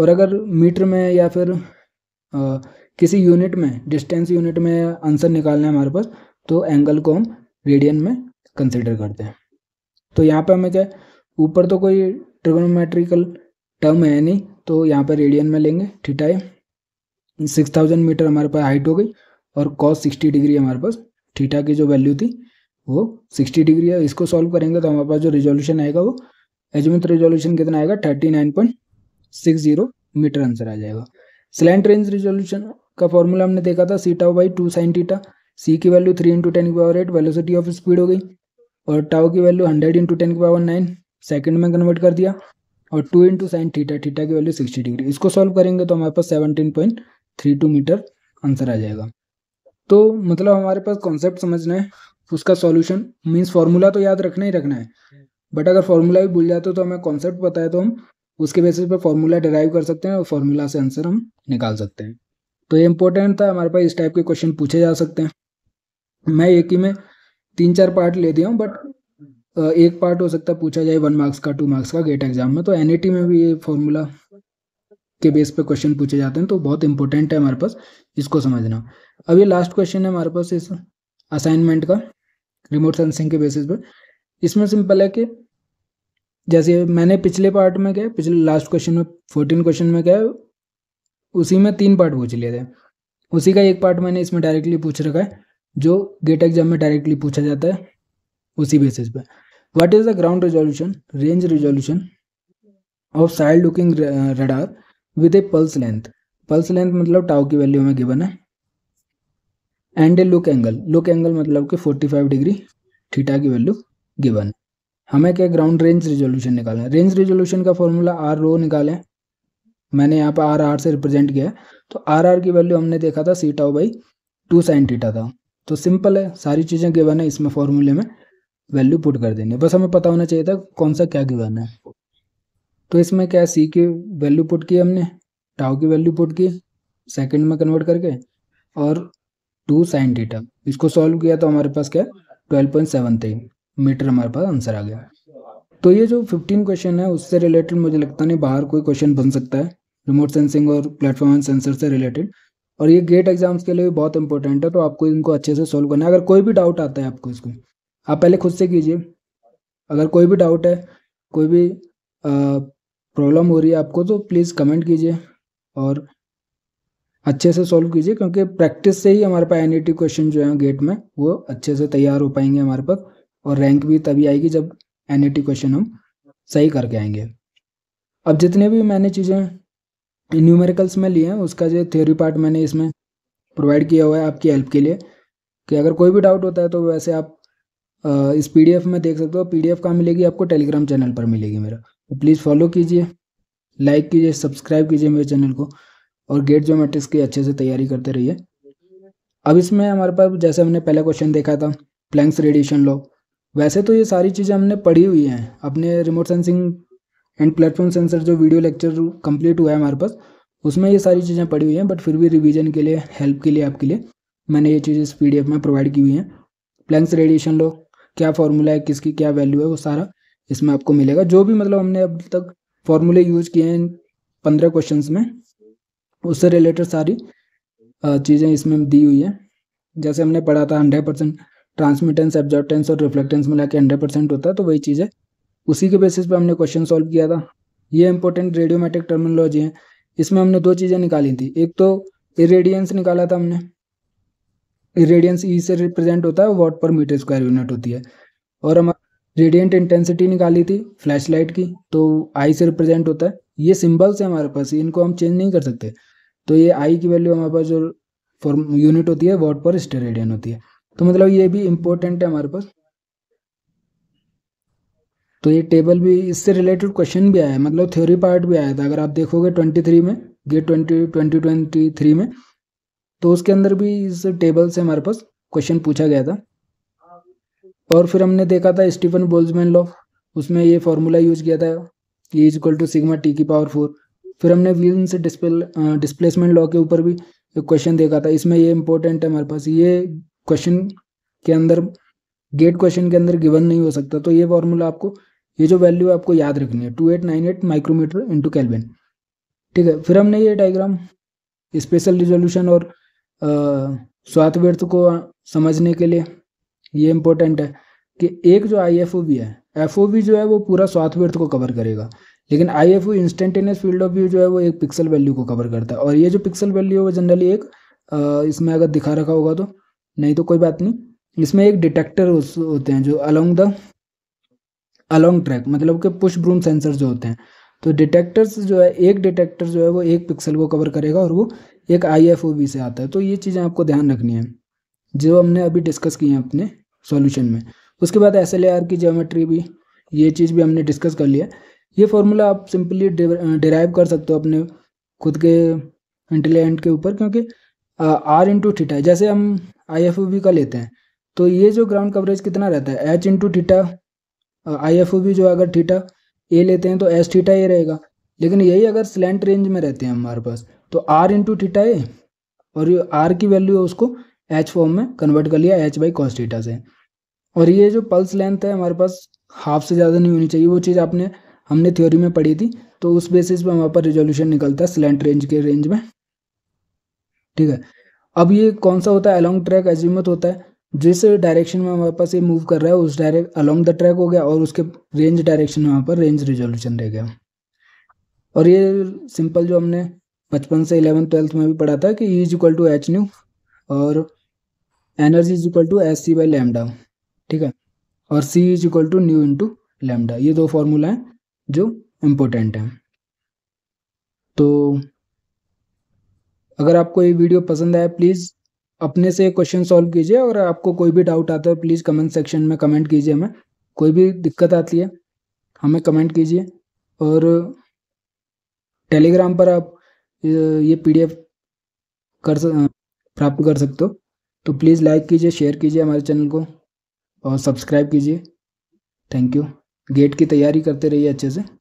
और अगर मीटर में या फिर आ, किसी यूनिट में डिस्टेंस यूनिट में आंसर निकालना है हमारे पास तो एंगल को हम रेडियन में कंसिडर करते हैं तो यहाँ पर हमें क्या ऊपर तो कोई ट्रिगोनोमेट्रिकल टर्म है नहीं तो यहाँ पर रेडियन में लेंगे ठीटा है सिक्स थाउजेंड मीटर हमारे पास हाइट हो गई और कॉस सिक्सटी डिग्री हमारे पास ठीठा की जो वैल्यू थी वो सिक्सटी डिग्री है इसको सॉल्व करेंगे तो हमारे पास जो रिजोल्यूशन आएगा वो एजमेंट रिजोल्यूशन कितना आएगा thirty nine point six zero metre answer आ जाएगा स्लैंड रेंज रिजोल्यूशन का फॉर्मूला हमने देखा था c tau by two sine theta C की वैल्यू थ्री इंटू टेन की power eight velocity of speed हो गई और टाओ की वैल्यू हंड्रेड इंटू टेन की पावर नाइन सेकेंड में कन्वर्ट कर दिया और two into sine theta theta की वैल्यू सिक्सटी डिग्री इसको सॉल्व करेंगे तो हमारे पास seventeen point three two metre answer आ जाएगा तो मतलब हमारे पास कॉन्सेप्ट समझना है उसका सॉल्यूशन मीन्स फार्मूला तो याद रखना ही रखना है बट अगर फार्मूला भी भूल जाते हो तो हमें कॉन्सेप्ट पता है तो हम उसके बेसिस पर फार्मूला डिराइव कर सकते हैं और फार्मूला से आंसर हम निकाल सकते हैं तो ये इंपॉर्टेंट था हमारे पास इस टाइप के क्वेश्चन पूछे जा सकते हैं मैं एक ही में तीन चार पार्ट ले दिया हूँ बट एक पार्ट हो सकता है पूछा जाए वन मार्क्स का टू मार्क्स का गेट एग्जाम में तो एन e में भी ये फॉर्मूला के बेस पे क्वेश्चन पूछे जाते हैं तो बहुत इंपॉर्टेंट है हमारे पास इसको समझना अब ये लास्ट क्वेश्चन है हमारे पास इस असाइनमेंट का रिमोट सेंसिंग के बेसिस पर इसमें सिंपल है कि जैसे मैंने पिछले पार्ट में क्या पिछले लास्ट क्वेश्चन में फोर्टीन क्वेश्चन में क्या उसी में तीन पार्ट पूछ लिए थे उसी का एक पार्ट मैंने इसमें डायरेक्टली पूछ रखा है जो गेट एग्जाम में डायरेक्टली पूछा जाता है उसी बेसिस पे what is the ground resolution range resolution of side looking radar with a pulse length pulse length मतलब टाउ की वैल्यू में गिवन है and A look angle look angle मतलब कि 45 डिग्री थीटा की वैल्यू गिवन हमें क्या ग्राउंड रेंज रिजोल्यूशन निकालना है रेंज रिजोल्यूशन का फॉर्मूला आर रो निकालें मैंने यहाँ पर आर आर से रिप्रेजेंट किया तो आर आर की वैल्यू हमने देखा था C tau by two sine theta था तो सिंपल है सारी चीज़ें गिवन है इसमें फॉर्मूले में वैल्यू पुट कर देनी है बस हमें पता होना चाहिए था कौन सा क्या गिवन है तो इसमें क्या सी की वैल्यू पुट की हमने टाउ की वैल्यू पुट की सेकंड में कन्वर्ट करके और टू साइन थीटा इसको सॉल्व किया तो हमारे पास क्या twelve point seven three metre हमारे पास आंसर आ गया तो ये जो फिफ्टीन क्वेश्चन है उससे रिलेटेड मुझे लगता नहीं बाहर कोई क्वेश्चन बन सकता है रिमोट सेंसिंग और प्लेटफॉर्म सेंसर से रिलेटेड और ये गेट एग्जाम्स के लिए भी बहुत इंपॉर्टेंट है तो आपको इनको अच्छे से सॉल्व करना है अगर कोई भी डाउट आता है आपको इसको आप पहले खुद से कीजिए अगर कोई भी डाउट है कोई भी प्रॉब्लम हो रही है आपको तो प्लीज़ कमेंट कीजिए और अच्छे से सॉल्व कीजिए क्योंकि प्रैक्टिस से ही हमारे पास एन क्वेश्चन जो है गेट में वो अच्छे से तैयार हो पाएंगे हमारे पास और रैंक भी तभी आएगी जब एन क्वेश्चन हम सही करके आएंगे अब जितने भी मैंने चीज़ें न्यूमेरिकल्स में लिए हैं उसका जो थ्योरी पार्ट मैंने इसमें प्रोवाइड किया हुआ है आपकी हेल्प के लिए कि अगर कोई भी डाउट होता है तो वैसे आप इस पी में देख सकते हो पी डी कहाँ मिलेगी आपको टेलीग्राम चैनल पर मिलेगी मेरा तो प्लीज़ फॉलो कीजिए लाइक कीजिए सब्सक्राइब कीजिए मेरे चैनल को और गेट जो की अच्छे से तैयारी करते रहिए अब इसमें हमारे पास जैसे हमने पहला क्वेश्चन देखा था प्लैंक्स रेडिएशन लॉ वैसे तो ये सारी चीज़ें हमने पढ़ी हुई हैं अपने remote sensing and platform sensor जो वीडियो लेक्चर कंप्लीट हुआ है हमारे पास उसमें ये सारी चीज़ें पड़ी हुई हैं बट फिर भी रिवीजन के लिए हेल्प के लिए आपके लिए मैंने ये चीज़ें इस पी में प्रोवाइड की हुई हैं प्लैंक्स रेडिएशन लॉ क्या फार्मूला है किसकी क्या वैल्यू है वो सारा इसमें आपको मिलेगा जो भी मतलब हमने अब तक फॉर्मूले यूज किए हैं पंद्रह क्वेश्चन में उससे रिलेटेड सारी चीज़ें इसमें दी हुई है जैसे हमने पढ़ा था हंड्रेड परसेंट ट्रांसमिटेंस एब्जॉर्टेंस और रिफ्लेक्टेंस मिला के हंड्रेड परसेंट होता है तो वही चीज़ है उसी के बेसिस पे हमने क्वेश्चन सॉल्व किया था ये इंपॉर्टेंट रेडियोमेटिक टर्मिनोलॉजी है इसमें हमने दो चीज़ें निकाली थी एक तो इरेडियंस निकाला था हमने रेडियंस ई e से रिप्रेजेंट होता है वॉट पर मीटर स्क्वायर यूनिट होती है और हम रेडियंट इंटेंसिटी निकाली थी फ्लैश लाइट की तो आई से रिप्रेजेंट होता है ये सिंबल्स है हमारे पास इनको हम चेंज नहीं कर सकते तो ये आई की वैल्यू हमारे पास जो फॉर यूनिट होती है वॉट पर स्टे रेडियन होती है तो मतलब ये भी इम्पोर्टेंट है हमारे पास तो ये टेबल भी इससे रिलेटेड क्वेश्चन भी आया है मतलब थ्योरी पार्ट भी आया था अगर आप देखोगे ट्वेंटी में गेट ट्वेंटी ट्वेंटी में तो उसके अंदर भी इस टेबल से हमारे पास क्वेश्चन पूछा गया था और फिर हमने देखा था स्टीफन बोल्जमैन लॉ उसमें ये फॉर्मूला यूज किया था कि is equal to sigma T की पावर फोर फिर हमने व्हील्स डिस्पेल डिस्प्लेसमेंट लॉ के ऊपर भी एक क्वेश्चन देखा था इसमें ये इंपॉर्टेंट है हमारे पास ये क्वेश्चन के अंदर गेट क्वेश्चन के अंदर गिवन नहीं हो सकता तो ये फॉर्मूला आपको ये जो वैल्यू आपको याद रखनी है two eight nine eight micrometre into kelvin ठीक है फिर हमने ये डायग्राम स्पेशल रिजोल्यूशन और स्वातव्यर्थ को समझने के लिए ये इम्पोर्टेंट है कि एक जो आई एफ ओ भी है एफ ओ भी जो है वो पूरा व्यर्थ को कवर करेगा लेकिन I F O instantaneous field of view जो है वो एक पिक्सल वैल्यू को कवर करता है और ये जो पिक्सल वैल्यू है वो जनरली एक इसमें अगर दिखा रखा होगा तो नहीं तो कोई बात नहीं इसमें एक डिटेक्टर होते हैं जो अलोंग द अलोंग ट्रैक मतलब के पुश ब्रूम सेंसर जो होते हैं तो डिटेक्टर्स जो है एक डिटेक्टर जो है वो एक पिक्सल को कवर करेगा और वो एक आई से आता है तो ये चीज़ें आपको ध्यान रखनी है जो हमने अभी डिस्कस की हैं अपने सॉल्यूशन में उसके बाद एस की जियोमेट्री भी ये चीज़ भी हमने डिस्कस कर लिया ये फॉर्मूला आप सिंपली डिराइव कर सकते हो अपने खुद के इंटेलिजेंट के ऊपर क्योंकि आर इंटू थीटा जैसे हम आई एफ बी का लेते हैं तो ये जो ग्राउंड कवरेज कितना रहता है H into theta I F V जो अगर थीटा ए लेते हैं तो एच थीटा ए रहेगा लेकिन यही अगर स्लेंट रेंज में रहते हैं हमारे पास तो आर इंटू थीटा है और ये आर की वैल्यू है उसको एच फॉर्म में कन्वर्ट कर लिया एच बाई कॉस थीटा से और ये जो पल्स लेंथ है हमारे पास हाफ से ज़्यादा नहीं होनी चाहिए वो चीज़ आपने हमने थ्योरी में पढ़ी थी तो उस बेसिस पे हमारे पास रिजोल्यूशन निकलता है स्लेंट रेंज के रेंज में ठीक है अब ये कौन सा होता है अलॉन्ग ट्रैक एजिमत होता है जिस डायरेक्शन में हमारे पास ये मूव कर रहा है उस डायरेक्ट अलॉन्ग द ट्रैक हो गया और उसके रेंज डायरेक्शन में वहाँ पर रेंज रिजोल्यूशन रह गया और ये सिंपल जो हमने बचपन से इलेवन ट्वेल्थ में भी पढ़ा था कि E is equal to H nu और energy is equal to S C by lambda ठीक है और C is equal to nu into lambda ये दो फॉर्मूला हैं जो इम्पोर्टेंट हैं तो अगर आपको ये वीडियो पसंद आया प्लीज़ अपने से क्वेश्चन सॉल्व कीजिए और आपको कोई भी डाउट आता है प्लीज़ कमेंट सेक्शन में कमेंट कीजिए हमें कोई भी दिक्कत आती है हमें कमेंट कीजिए और टेलीग्राम पर आप ये पीडीएफ कर प्राप्त कर सकते हो तो प्लीज़ लाइक कीजिए शेयर कीजिए हमारे चैनल को और सब्सक्राइब कीजिए थैंक यू गेट की तैयारी करते रहिए अच्छे से